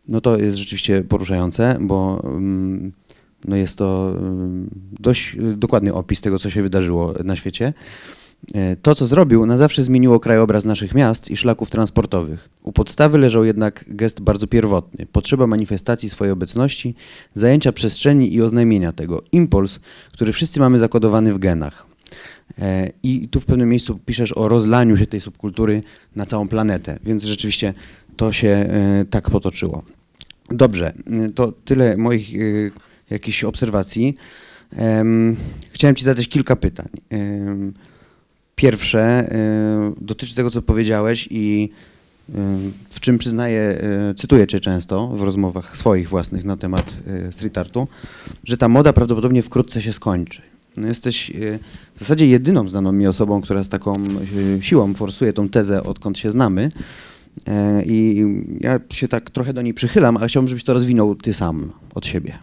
No to jest rzeczywiście poruszające, bo... Mm, no jest to dość y, dokładny opis tego, co się wydarzyło na świecie. E, to, co zrobił, na zawsze zmieniło krajobraz naszych miast i szlaków transportowych. U podstawy leżał jednak gest bardzo pierwotny potrzeba manifestacji swojej obecności, zajęcia przestrzeni i oznajmienia tego impuls, który wszyscy mamy zakodowany w genach. E, I tu w pewnym miejscu piszesz o rozlaniu się tej subkultury na całą planetę, więc rzeczywiście to się e, tak potoczyło. Dobrze, to tyle moich jakichś obserwacji. Chciałem Ci zadać kilka pytań. Pierwsze e, dotyczy tego, co powiedziałeś i w czym przyznaję, e, cytuję Cię często w rozmowach swoich własnych na temat e, street artu, że ta moda prawdopodobnie wkrótce się skończy. No, jesteś w zasadzie jedyną znaną mi osobą, która z taką siłą forsuje tą tezę, odkąd się znamy. I ja się tak trochę do niej przychylam, ale chciałbym, żebyś to rozwinął ty sam od siebie.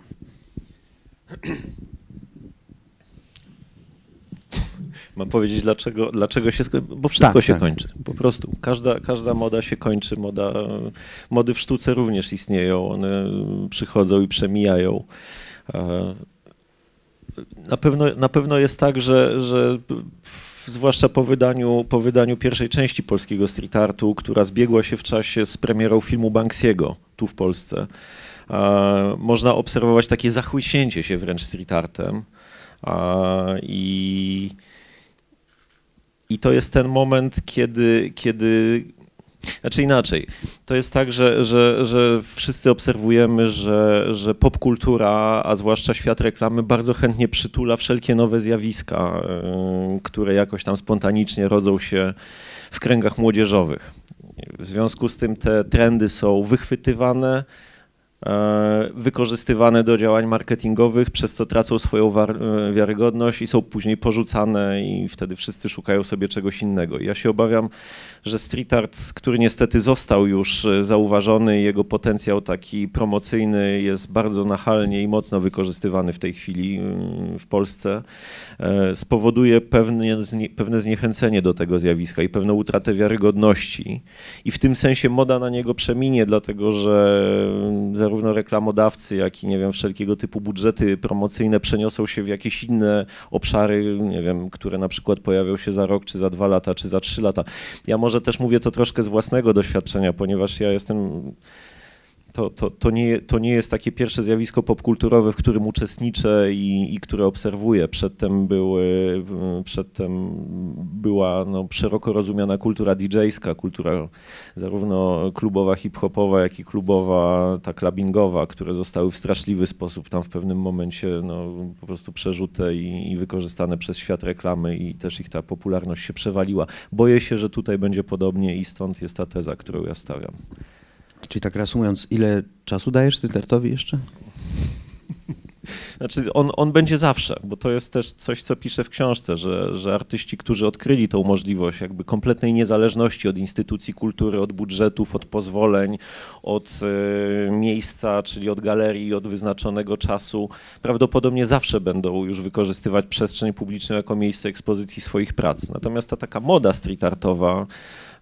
<clears throat> Mam powiedzieć, dlaczego, dlaczego się skończy, bo wszystko tak, się tak. kończy. Po prostu. Każda, każda moda się kończy. Moda, mody w sztuce również istnieją. One przychodzą i przemijają. E, na pewno, na pewno jest tak, że, że zwłaszcza po wydaniu, po wydaniu pierwszej części polskiego street artu, która zbiegła się w czasie z premierą filmu Banksiego tu w Polsce, E, można obserwować takie zachłyśnięcie się wręcz street artem. E, I, I to jest ten moment, kiedy, kiedy znaczy inaczej, to jest tak, że, że, że wszyscy obserwujemy, że, że popkultura, a zwłaszcza świat reklamy, bardzo chętnie przytula wszelkie nowe zjawiska, e, które jakoś tam spontanicznie rodzą się w kręgach młodzieżowych. W związku z tym te trendy są wychwytywane, E, wykorzystywane do działań marketingowych, przez co tracą swoją e, wiarygodność i są później porzucane i wtedy wszyscy szukają sobie czegoś innego. ja się obawiam, że street art, który niestety został już e, zauważony, jego potencjał taki promocyjny jest bardzo nachalnie i mocno wykorzystywany w tej chwili mm, w Polsce, e, spowoduje pewne, pewne zniechęcenie do tego zjawiska i pewną utratę wiarygodności. I w tym sensie moda na niego przeminie, dlatego że mm, zarówno reklamodawcy, jak i nie wiem, wszelkiego typu budżety promocyjne przeniosą się w jakieś inne obszary, nie wiem, które na przykład pojawią się za rok, czy za dwa lata, czy za trzy lata. Ja może może też mówię to troszkę z własnego doświadczenia, ponieważ ja jestem to, to, to, nie, to nie jest takie pierwsze zjawisko popkulturowe, w którym uczestniczę i, i które obserwuję. Przedtem, były, przedtem była no, szeroko rozumiana kultura DJ-ska, kultura zarówno klubowa, hip-hopowa, jak i klubowa, ta clubbingowa, które zostały w straszliwy sposób tam w pewnym momencie no, po prostu przerzute i, i wykorzystane przez świat reklamy i też ich ta popularność się przewaliła. Boję się, że tutaj będzie podobnie i stąd jest ta teza, którą ja stawiam. Czyli tak reasumując, ile czasu dajesz Stillertowi jeszcze? <laughs> Znaczy, on, on będzie zawsze, bo to jest też coś, co piszę w książce, że, że artyści, którzy odkryli tą możliwość jakby kompletnej niezależności od instytucji kultury, od budżetów, od pozwoleń, od y, miejsca, czyli od galerii, od wyznaczonego czasu, prawdopodobnie zawsze będą już wykorzystywać przestrzeń publiczną jako miejsce ekspozycji swoich prac. Natomiast ta taka moda street artowa,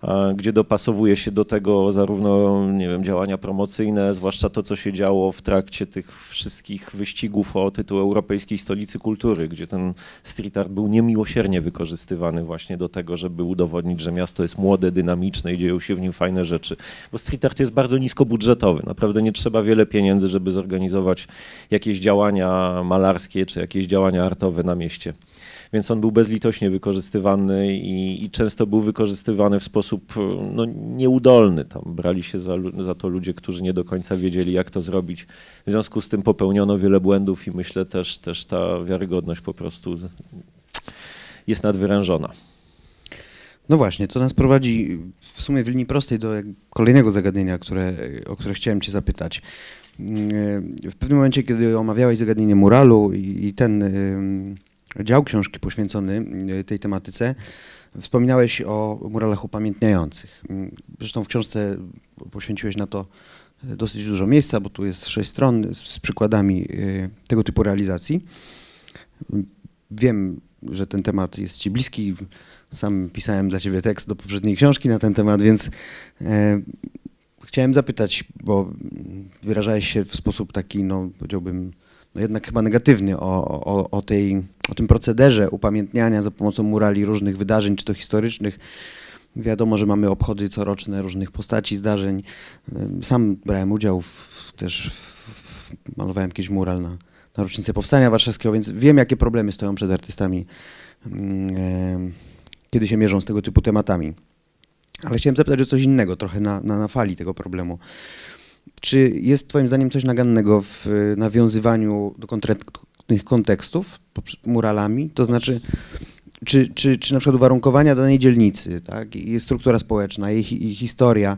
E, gdzie dopasowuje się do tego zarówno nie wiem, działania promocyjne, zwłaszcza to, co się działo w trakcie tych wszystkich wyścigów o tytuł Europejskiej Stolicy Kultury, gdzie ten street art był niemiłosiernie wykorzystywany właśnie do tego, żeby udowodnić, że miasto jest młode, dynamiczne i dzieją się w nim fajne rzeczy. Bo street art jest bardzo niskobudżetowy, naprawdę nie trzeba wiele pieniędzy, żeby zorganizować jakieś działania malarskie czy jakieś działania artowe na mieście więc on był bezlitośnie wykorzystywany i, i często był wykorzystywany w sposób e, no, nieudolny. Tam brali się za, za to ludzie, którzy nie do końca wiedzieli, jak to zrobić. W związku z tym popełniono wiele błędów i myślę też, też ta wiarygodność po prostu jest nadwyrężona. No właśnie, to nas prowadzi w sumie w linii prostej do kolejnego zagadnienia, które, o które chciałem Cię zapytać. Mm, e, w pewnym momencie, kiedy omawiałeś zagadnienie muralu i, i ten dział książki poświęcony y, tej tematyce. Wspominałeś o muralach upamiętniających. Zresztą w książce poświęciłeś na to y, dosyć dużo miejsca, bo tu jest sześć stron z, przykładami y, tego typu realizacji. Wiem, że ten temat jest Ci bliski. Sam pisałem dla Ciebie tekst do poprzedniej książki na ten temat, więc chciałem zapytać, bo wyrażałeś się w sposób taki, no powiedziałbym, no jednak chyba negatywny o, o, o, tej, o tym procederze upamiętniania za pomocą murali różnych wydarzeń, czy to historycznych. Wiadomo, że mamy obchody coroczne różnych postaci, zdarzeń. Sam brałem udział w, też, w, malowałem jakiś mural na, na rocznicę Powstania Warszawskiego, więc wiem, jakie problemy stoją przed artystami, mm, e, kiedy się mierzą z tego typu tematami. Ale chciałem zapytać o coś innego, trochę na, na, na fali tego problemu. Czy jest Twoim zdaniem coś nagannego w y, nawiązywaniu do konkretnych kontekstów muralami? To znaczy, czy, czy, czy na przykład uwarunkowania danej dzielnicy, tak? jej struktura społeczna, jej, hi historia,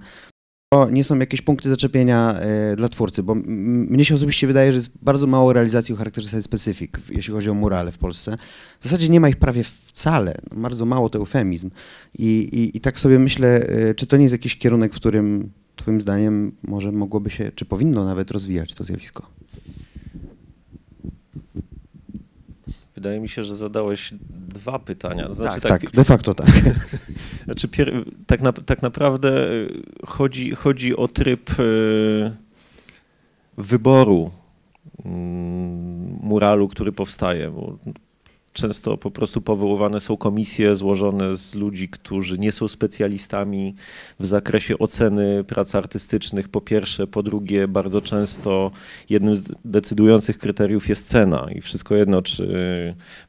to nie są jakieś punkty zaczepienia y, dla twórcy, bo mnie się osobiście wydaje, że jest bardzo mało realizacji o charakterze specyfik, jeśli chodzi o murale w Polsce. W zasadzie nie ma ich prawie wcale, no, bardzo mało to eufemizm. I, i, I tak sobie myślę, y, czy to nie jest jakiś kierunek, w którym Twoim zdaniem może mogłoby się, czy powinno nawet rozwijać to zjawisko? Wydaje mi się, że zadałeś dwa pytania. Znaczy, tak, tak, tak, de facto tak. <laughs> znaczy, pier... tak, na... tak naprawdę y, chodzi, chodzi o tryb y, wyboru mm, muralu, który powstaje. Bo Często po prostu powoływane są komisje złożone z ludzi, którzy nie są specjalistami w zakresie oceny prac artystycznych, po pierwsze. Po drugie, bardzo często jednym z decydujących kryteriów jest cena i wszystko jedno, czy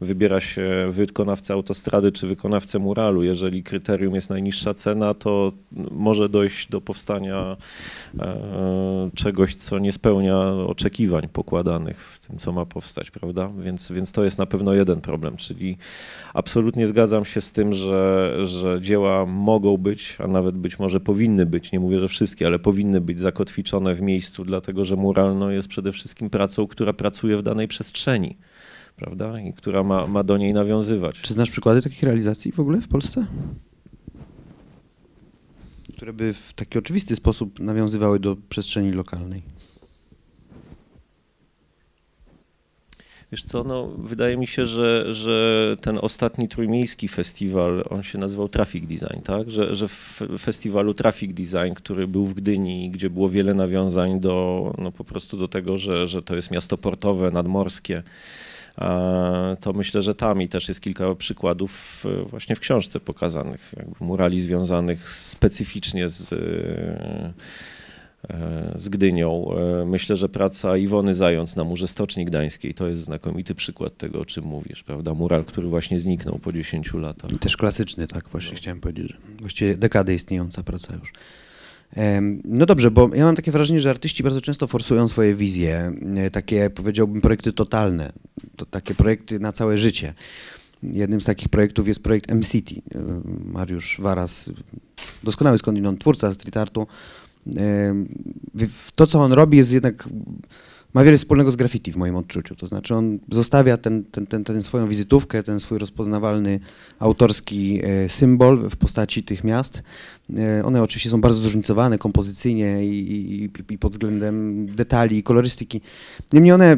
wybiera się wykonawcę autostrady, czy wykonawcę muralu. Jeżeli kryterium jest najniższa cena, to może dojść do powstania e, czegoś, co nie spełnia oczekiwań pokładanych w tym, co ma powstać, prawda? Więc, więc to jest na pewno jeden problem problem. Czyli absolutnie zgadzam się z tym, że, że dzieła mogą być, a nawet być może powinny być, nie mówię, że wszystkie, ale powinny być zakotwiczone w miejscu, dlatego że muralno jest przede wszystkim pracą, która pracuje w danej przestrzeni prawda? I która ma, ma do niej nawiązywać. Czy znasz przykłady takich realizacji w ogóle w Polsce? Które by w taki oczywisty sposób nawiązywały do przestrzeni lokalnej. Wiesz co, no, wydaje mi się, że, że ten ostatni trójmiejski festiwal, on się nazywał Traffic Design, tak? Że, że w festiwalu Traffic Design, który był w Gdyni, gdzie było wiele nawiązań do, no, po prostu do tego, że, że to jest miasto portowe, nadmorskie, to myślę, że tam i też jest kilka przykładów e, właśnie w książce pokazanych, jakby murali związanych specyficznie z e, E, z Gdynią. E, myślę, że praca Iwony Zając na Murze Stoczni Gdańskiej to jest znakomity przykład tego, o czym mówisz, prawda? Mural, który właśnie zniknął po 10 latach. I też klasyczny, tak właśnie no. chciałem powiedzieć. Że właściwie dekady istniejąca praca już. No dobrze, bo ja mam takie wrażenie, że artyści bardzo często forsują swoje wizje, e, takie powiedziałbym projekty totalne, to takie projekty na całe życie. Jednym z takich projektów jest projekt M-City. Mariusz Waras, doskonały skądinąd twórca street artu, to, co on robi, jest jednak ma wiele wspólnego z graffiti w moim odczuciu. To znaczy on zostawia ten, ten, ten, ten swoją wizytówkę, ten swój rozpoznawalny autorski e, symbol w postaci tych miast. E, one oczywiście są bardzo zróżnicowane kompozycyjnie i, i, i pod względem detali i kolorystyki. Niemniej one,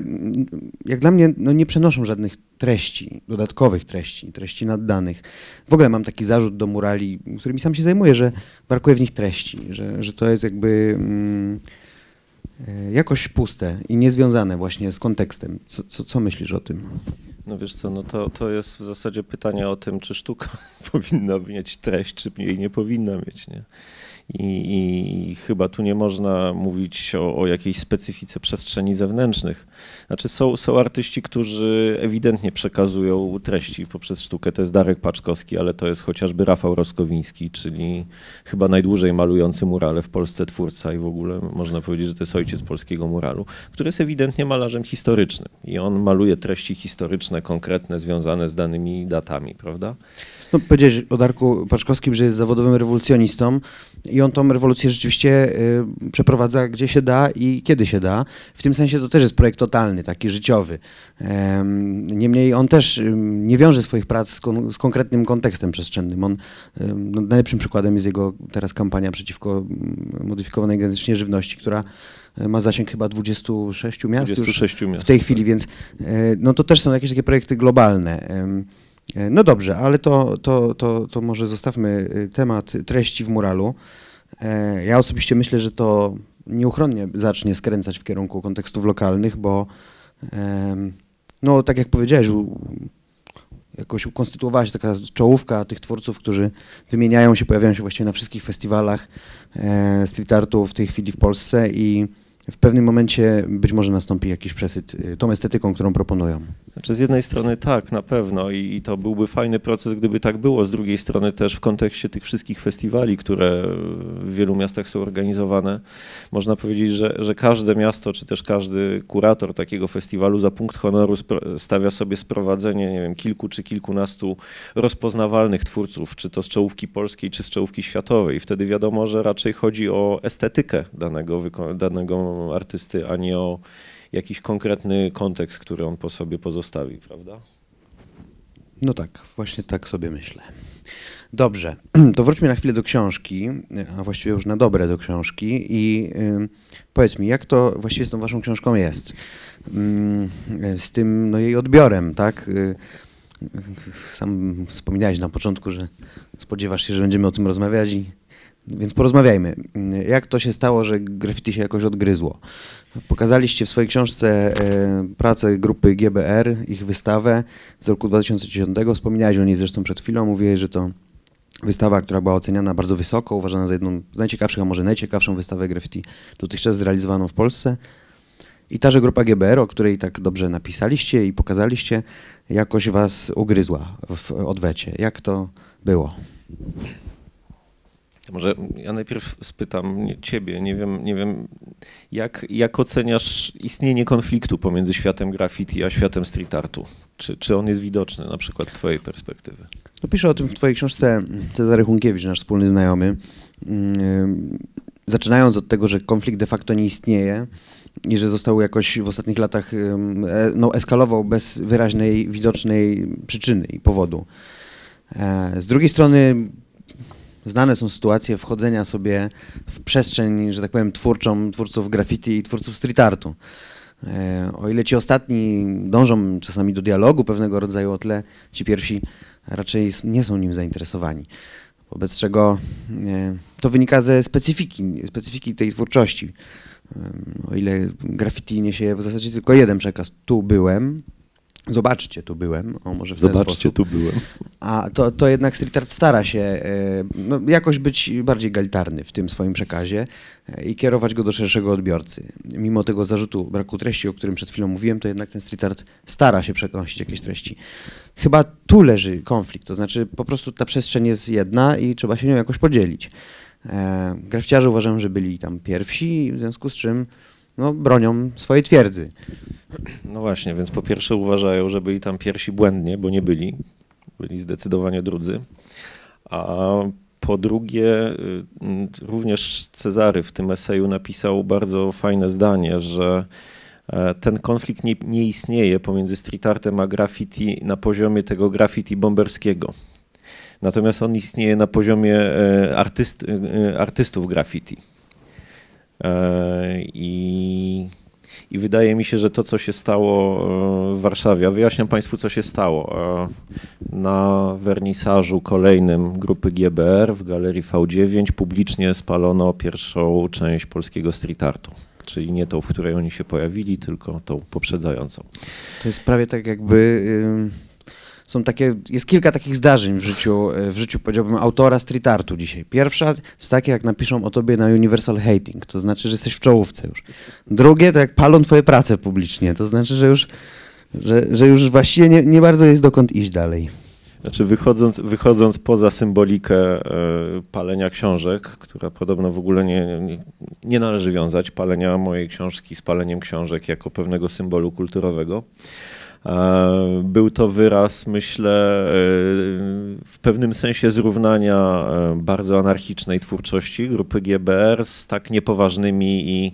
jak dla mnie, no nie przenoszą żadnych treści, dodatkowych treści, treści naddanych. W ogóle mam taki zarzut do murali, którymi sam się zajmuję, że brakuje w nich treści, że, że to jest jakby... Mm, E, jakoś puste i niezwiązane właśnie z kontekstem. Co, co, co, myślisz o tym? No wiesz co, no to, to jest w zasadzie pytanie o tym, czy sztuka <laughs> powinna mieć treść, czy jej nie powinna mieć. Nie? i, i chyba tu nie można mówić o, o, jakiejś specyfice przestrzeni zewnętrznych. Znaczy są, są artyści, którzy ewidentnie przekazują treści poprzez sztukę. To jest Darek Paczkowski, ale to jest chociażby Rafał Roskowiński, czyli chyba najdłużej malujący murale w Polsce twórca i w ogóle można powiedzieć, że to jest ojciec polskiego muralu, który jest ewidentnie malarzem historycznym i on maluje treści historyczne, konkretne, związane z danymi datami, prawda? No, powiedziałeś o Darku Paczkowskim, że jest zawodowym rewolucjonistą i on tą rewolucję rzeczywiście y, przeprowadza gdzie się da i kiedy się da. W tym sensie to też jest projekt totalny, taki życiowy. Ym, niemniej on też nie wiąże swoich prac z, kon z konkretnym kontekstem przestrzennym. On, no, najlepszym przykładem jest jego teraz kampania przeciwko modyfikowanej genetycznie żywności, która y, ma zasięg chyba 26 miast, 26 miast w tej tak. chwili, więc y, no to też są jakieś takie projekty globalne. E, no dobrze, ale to, to, to, to może zostawmy y, temat treści w muralu. E, ja osobiście myślę, że to nieuchronnie zacznie skręcać w kierunku kontekstów lokalnych, bo no tak jak powiedziałeś, jakoś ukonstytuowała się taka czołówka tych twórców, którzy wymieniają się, pojawiają się właściwie na wszystkich festiwalach e, street artu w tej chwili w Polsce i w pewnym momencie być może nastąpi jakiś przesyt y, tą estetyką, którą proponują. Znaczy z jednej strony tak, na pewno i, i, to byłby fajny proces, gdyby tak było. Z drugiej strony też w kontekście tych wszystkich festiwali, które w wielu miastach są organizowane, można powiedzieć, że, że każde miasto, czy też każdy kurator takiego festiwalu za punkt honoru stawia sobie sprowadzenie, nie wiem, kilku czy kilkunastu rozpoznawalnych twórców, czy to z czołówki polskiej, czy z czołówki światowej. Wtedy wiadomo, że raczej chodzi o estetykę danego, danego artysty, a nie o jakiś konkretny kontekst, który on po sobie pozostawi, prawda? No tak, właśnie tak sobie myślę. Dobrze, <clears throat> to wróćmy na chwilę do książki, a właściwie już na dobre do książki i y, powiedz mi, jak to właściwie z tą waszą książką jest? Mm, z tym no, jej odbiorem, tak? Y, y, sam wspominałeś na początku, że spodziewasz się, że będziemy o tym rozmawiać i więc porozmawiajmy. Jak to się stało, że graffiti się jakoś odgryzło? Pokazaliście w swojej książce e, pracę grupy GBR, ich wystawę z roku 2010. Wspominałeś o niej zresztą przed chwilą. Mówiłeś, że to wystawa, która była oceniana bardzo wysoko, uważana za jedną z najciekawszych, a może najciekawszą wystawę graffiti dotychczas zrealizowaną w Polsce. I ta, że grupa GBR, o której tak dobrze napisaliście i pokazaliście, jakoś was ugryzła w odwecie. Jak to było? Może ja najpierw spytam ciebie, nie wiem, nie wiem jak, jak oceniasz istnienie konfliktu pomiędzy światem graffiti a światem street artu? Czy, czy on jest widoczny na przykład z twojej perspektywy? No pisze o tym w twojej książce Cezary Hunkiewicz, nasz wspólny znajomy. Mm, y, zaczynając od tego, że konflikt de facto nie istnieje i że został jakoś w ostatnich latach, e, no eskalował bez wyraźnej, widocznej przyczyny i powodu. E, z drugiej strony znane są sytuacje wchodzenia sobie w przestrzeń, że tak powiem, twórczą, twórców graffiti i twórców street artu. E, o ile ci ostatni dążą czasami do dialogu pewnego rodzaju o tyle, ci pierwsi raczej nie są nim zainteresowani. Wobec czego e, to wynika ze specyfiki, specyfiki tej twórczości. E, o ile graffiti niesie w zasadzie tylko jeden przekaz. Tu byłem, Zobaczcie, tu byłem. O, może w Zobaczcie, tu byłem. A to, to jednak street art stara się e, no, jakoś być bardziej galitarny w tym swoim przekazie e, i kierować go do szerszego odbiorcy. Mimo tego zarzutu braku treści, o którym przed chwilą mówiłem, to jednak ten street art stara się przenosić jakieś treści. Chyba tu leży konflikt, to znaczy po prostu ta przestrzeń jest jedna i trzeba się nią jakoś podzielić. E, grafciarze uważam, że byli tam pierwsi, w związku z czym no, bronią swojej twierdzy. No właśnie, więc po pierwsze uważają, że byli tam pierwsi błędnie, bo nie byli. Byli zdecydowanie drudzy. A po drugie, y, również Cezary w tym eseju napisał bardzo fajne zdanie, że e, ten konflikt nie, nie istnieje pomiędzy street artem a graffiti na poziomie tego graffiti bomberskiego. Natomiast on istnieje na poziomie e, artyst, e, artystów graffiti E, I, I wydaje mi się, że to, co się stało e, w Warszawie, a wyjaśniam Państwu, co się stało. E, na wernisażu kolejnym grupy GBR w galerii V9 publicznie spalono pierwszą część polskiego street artu czyli nie tą, w której oni się pojawili, tylko tą poprzedzającą. To jest prawie tak, jakby są takie, jest kilka takich zdarzeń w życiu, e, w życiu powiedziałbym, autora street artu dzisiaj. Pierwsza jest takie, jak napiszą o tobie na Universal Hating, to znaczy, że jesteś w czołówce już. Drugie, to jak palą twoje prace publicznie, to znaczy, że już, że, że już właściwie nie, nie bardzo jest dokąd iść dalej. Znaczy wychodząc, wychodząc poza symbolikę e, palenia książek, która podobno w ogóle nie, nie, nie należy wiązać palenia mojej książki z paleniem książek jako pewnego symbolu kulturowego, E, był to wyraz, myślę, e, w pewnym sensie zrównania e, bardzo anarchicznej twórczości grupy GBR z tak niepoważnymi i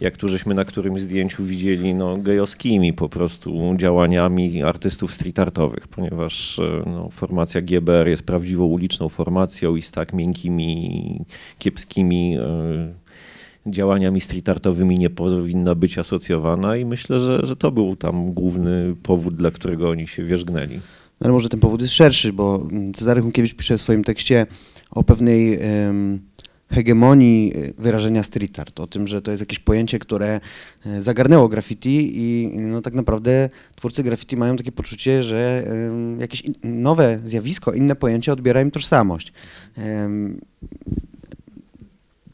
jak tu żeśmy na którymś zdjęciu widzieli, no, gejowskimi po prostu działaniami artystów street artowych, ponieważ no, formacja GBR jest prawdziwą uliczną formacją i z tak miękkimi, kiepskimi działaniami street artowymi nie powinna być asocjowana i myślę, że, że to był tam główny powód, dla którego oni się wierzgnęli. No ale może ten powód jest szerszy, bo Cezary Hunkiewicz pisze w swoim tekście o pewnej hegemonii e, wyrażenia street art, o tym, że to jest jakieś pojęcie, które e, zagarnęło graffiti i no, tak naprawdę twórcy graffiti mają takie poczucie, że jakieś nowe zjawisko, inne pojęcie odbiera im tożsamość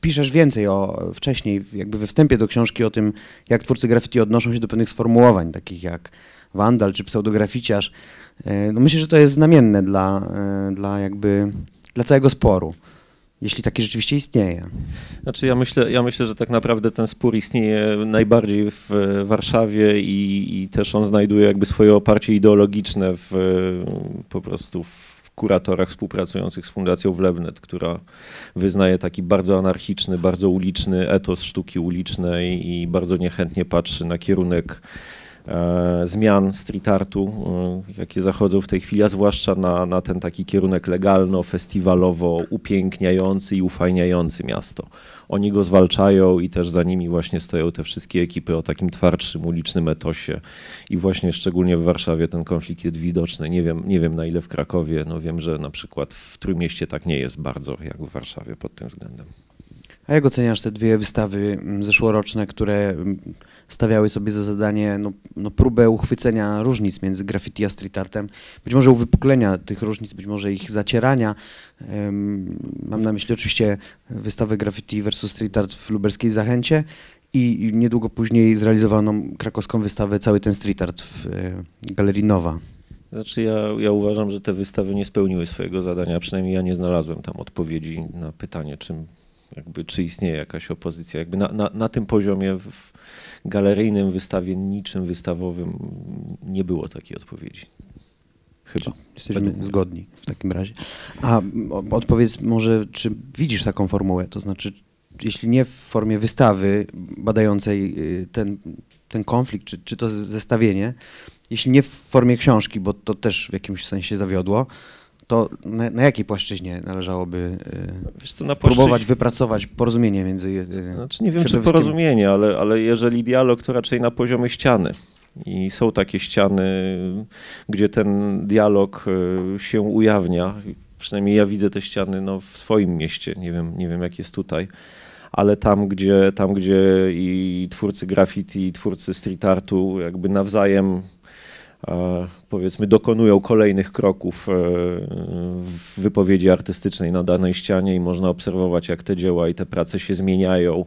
piszesz więcej o, wcześniej, jakby we wstępie do książki o tym, jak twórcy graffiti odnoszą się do pewnych sformułowań, takich jak wandal czy pseudograficiarz. E, no myślę, że to jest znamienne dla, e, dla jakby dla całego sporu. Jeśli taki rzeczywiście istnieje. Znaczy ja myślę, ja myślę, że tak naprawdę ten spór istnieje najbardziej w Warszawie i, i też on znajduje jakby swoje oparcie ideologiczne w, po prostu w kuratorach współpracujących z Fundacją Wlewnet, która wyznaje taki bardzo anarchiczny, bardzo uliczny etos sztuki ulicznej i bardzo niechętnie patrzy na kierunek E, zmian street artu, e, jakie zachodzą w tej chwili, a zwłaszcza na, na ten taki kierunek legalno-festiwalowo upiękniający i ufajniający miasto. Oni go zwalczają i też za nimi właśnie stoją te wszystkie ekipy o takim twardszym ulicznym etosie. I właśnie szczególnie w Warszawie ten konflikt jest widoczny. Nie wiem, nie wiem na ile w Krakowie, no wiem, że na przykład w Trójmieście tak nie jest bardzo jak w Warszawie pod tym względem. A jak oceniasz te dwie wystawy mm, zeszłoroczne, które mm, stawiały sobie za zadanie no, no próbę uchwycenia różnic między graffiti a street artem, być może uwypuklenia tych różnic, być może ich zacierania. Mam na myśli oczywiście wystawę graffiti versus street art w lubelskiej Zachęcie i niedługo później zrealizowaną krakowską wystawę cały ten street art w e, Galerii Nowa. Znaczy ja, ja uważam, że te wystawy nie spełniły swojego zadania, przynajmniej ja nie znalazłem tam odpowiedzi na pytanie, czym jakby, czy istnieje jakaś opozycja. Jakby na, na, na tym poziomie w galeryjnym, wystawienniczym, wystawowym nie było takiej odpowiedzi. Chyba. Jesteśmy zgodni w takim razie. A odpowiedz może, czy widzisz taką formułę? To znaczy, jeśli nie w formie wystawy badającej y, ten, ten konflikt, czy, czy to zestawienie, jeśli nie w formie książki, bo to też w jakimś sensie zawiodło, to na, na jakiej płaszczyźnie należałoby e, co, na próbować wypracować porozumienie między e, Znaczy nie wiem, czy porozumienie, ale, ale jeżeli dialog, to raczej na poziomie ściany. I są takie ściany, gdzie ten dialog e, się ujawnia. Przynajmniej ja widzę te ściany no, w swoim mieście. Nie wiem, nie wiem, jak jest tutaj ale tam gdzie, tam, gdzie i twórcy graffiti, i twórcy street artu jakby nawzajem E, powiedzmy dokonują kolejnych kroków e, w wypowiedzi artystycznej na danej ścianie i można obserwować, jak te dzieła i te prace się zmieniają.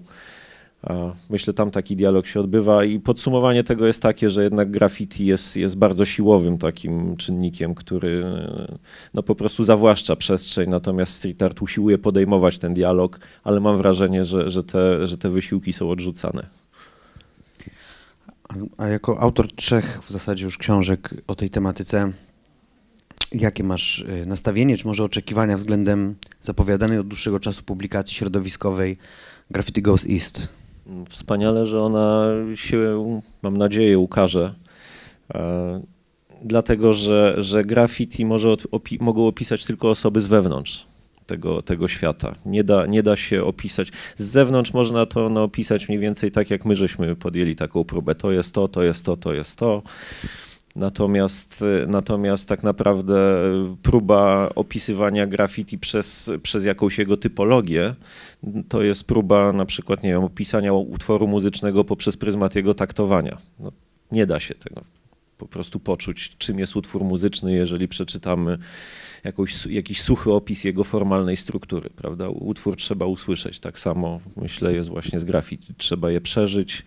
Myślę, tam taki dialog się odbywa i podsumowanie tego jest takie, że jednak graffiti jest, jest bardzo siłowym takim czynnikiem, który e, no po prostu zawłaszcza przestrzeń, natomiast street art usiłuje podejmować ten dialog, ale mam wrażenie, że, że, te, że te wysiłki są odrzucane. A jako autor trzech w zasadzie już książek o tej tematyce, jakie masz y, nastawienie, czy może oczekiwania względem zapowiadanej od dłuższego czasu publikacji środowiskowej Graffiti Goes East? Wspaniale, że ona się, mam nadzieję, ukaże. E, dlatego, że, że graffiti może opi mogą opisać tylko osoby z wewnątrz tego, tego świata. Nie da, nie da się opisać. Z zewnątrz można to no, opisać mniej więcej tak, jak my żeśmy podjęli taką próbę. To jest to, to jest to, to jest to. Natomiast, y, natomiast tak naprawdę y, próba opisywania graffiti przez, przez jakąś jego typologię to jest próba na przykład nie wiem, opisania utworu muzycznego poprzez pryzmat jego taktowania. No, nie da się tego po prostu poczuć, czym jest utwór muzyczny, jeżeli przeczytamy jakąś, jakiś suchy opis jego formalnej struktury, prawda? Utwór trzeba usłyszeć, tak samo myślę jest właśnie z grafik, trzeba je przeżyć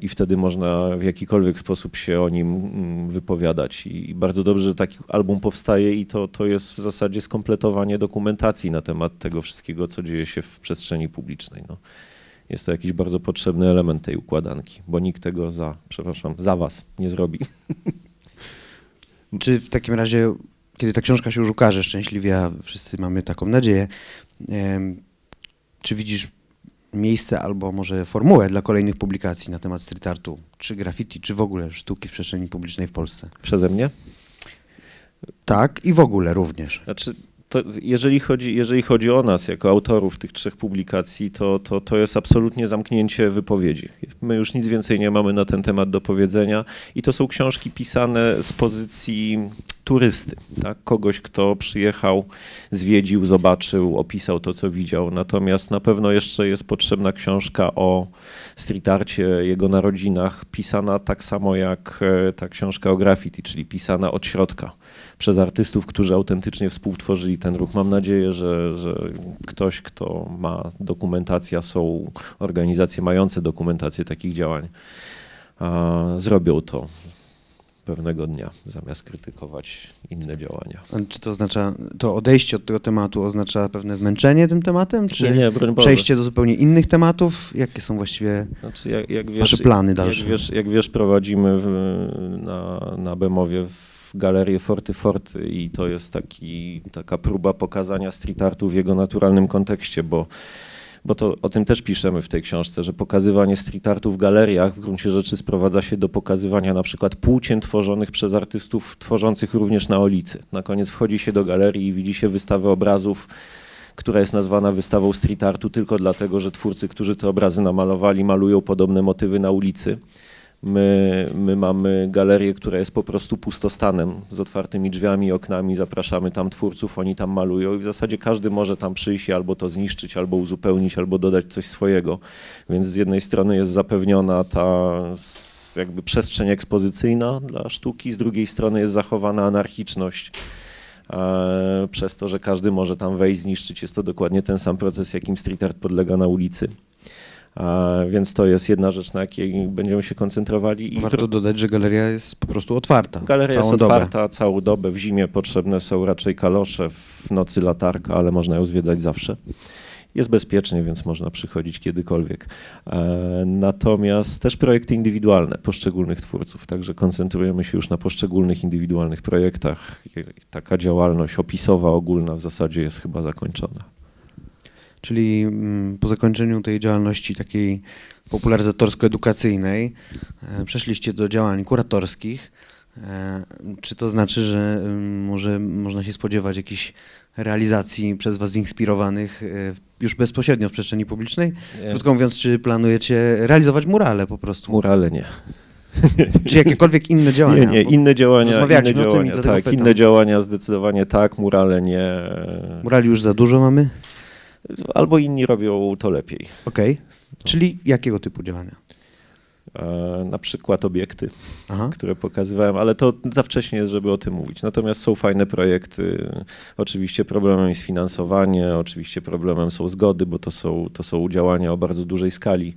i wtedy można w jakikolwiek sposób się o nim mm, wypowiadać. I bardzo dobrze, że taki album powstaje i to, to jest w zasadzie skompletowanie dokumentacji na temat tego wszystkiego, co dzieje się w przestrzeni publicznej. No. Jest to jakiś bardzo potrzebny element tej układanki, bo nikt tego za, przepraszam, za was nie zrobi. Czy w takim razie, kiedy ta książka się już ukaże szczęśliwie, a wszyscy mamy taką nadzieję, czy widzisz miejsce albo może formułę dla kolejnych publikacji na temat street artu, czy graffiti, czy w ogóle sztuki w przestrzeni publicznej w Polsce? Przeze mnie? Tak, i w ogóle również. Znaczy, to jeżeli, chodzi, jeżeli chodzi o nas, jako autorów tych trzech publikacji, to, to, to jest absolutnie zamknięcie wypowiedzi. My już nic więcej nie mamy na ten temat do powiedzenia i to są książki pisane z pozycji turysty, tak? kogoś, kto przyjechał, zwiedził, zobaczył, opisał to, co widział. Natomiast na pewno jeszcze jest potrzebna książka o street arcie, jego narodzinach, pisana tak samo jak e, ta książka o graffiti, czyli pisana od środka przez artystów, którzy autentycznie współtworzyli ten ruch. Mam nadzieję, że, że ktoś, kto ma dokumentacja, są organizacje mające dokumentację takich działań, zrobią to pewnego dnia, zamiast krytykować inne działania. A czy to oznacza, to odejście od tego tematu oznacza pewne zmęczenie tym tematem, czy nie, nie, przejście do zupełnie innych tematów? Jakie są właściwie znaczy, jak, jak wasze plany dalsze? Jak wiesz, jak wiesz prowadzimy w, na, na Bemowie w w galerię Forty Forty i to jest taki, taka próba pokazania street artu w jego naturalnym kontekście, bo bo to o tym też piszemy w tej książce, że pokazywanie street artu w galeriach w gruncie rzeczy sprowadza się do pokazywania na przykład płócien tworzonych przez artystów tworzących również na ulicy. Na koniec wchodzi się do galerii i widzi się wystawę obrazów, która jest nazwana wystawą street artu tylko dlatego, że twórcy, którzy te obrazy namalowali, malują podobne motywy na ulicy. My, my mamy galerię, która jest po prostu pustostanem, z otwartymi drzwiami, oknami, zapraszamy tam twórców, oni tam malują i w zasadzie każdy może tam przyjść i albo to zniszczyć, albo uzupełnić, albo dodać coś swojego. Więc z jednej strony jest zapewniona ta jakby przestrzeń ekspozycyjna dla sztuki, z drugiej strony jest zachowana anarchiczność e, przez to, że każdy może tam wejść, zniszczyć. Jest to dokładnie ten sam proces, jakim street art podlega na ulicy. Więc to jest jedna rzecz, na jakiej będziemy się koncentrowali. Warto dodać, że galeria jest po prostu otwarta. Galeria jest otwarta dobę. całą dobę. W zimie potrzebne są raczej kalosze, w nocy latarka, ale można ją zwiedzać zawsze jest bezpiecznie, więc można przychodzić kiedykolwiek. Natomiast też projekty indywidualne poszczególnych twórców, także koncentrujemy się już na poszczególnych indywidualnych projektach. Taka działalność opisowa ogólna w zasadzie jest chyba zakończona czyli mm, po zakończeniu tej działalności takiej popularyzatorsko-edukacyjnej e, przeszliście do działań kuratorskich. E, czy to znaczy, że mm, może można się spodziewać jakichś realizacji przez Was zinspirowanych e, już bezpośrednio w przestrzeni publicznej? Krótko mówiąc, czy planujecie realizować murale po prostu? Murale nie. <laughs> Czy jakiekolwiek inne działania? Nie, nie, inne działania, inne działania, tym, tak, pytam. inne działania zdecydowanie tak, murale nie. Murali już za dużo mamy? albo inni robią to lepiej. Okej. Okay. No. Czyli jakiego typu działania? E, na przykład obiekty, Aha. które pokazywałem, ale to za wcześnie jest, żeby o tym mówić. Natomiast są fajne projekty. Oczywiście problemem jest finansowanie, oczywiście problemem są zgody, bo to są, to są działania o bardzo dużej skali,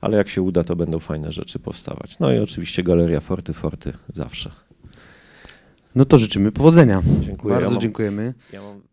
ale jak się uda, to będą fajne rzeczy powstawać. No i oczywiście Galeria Forty Forty zawsze. No to życzymy powodzenia. Dziękuję. Bardzo ja mam, dziękujemy. Ja mam...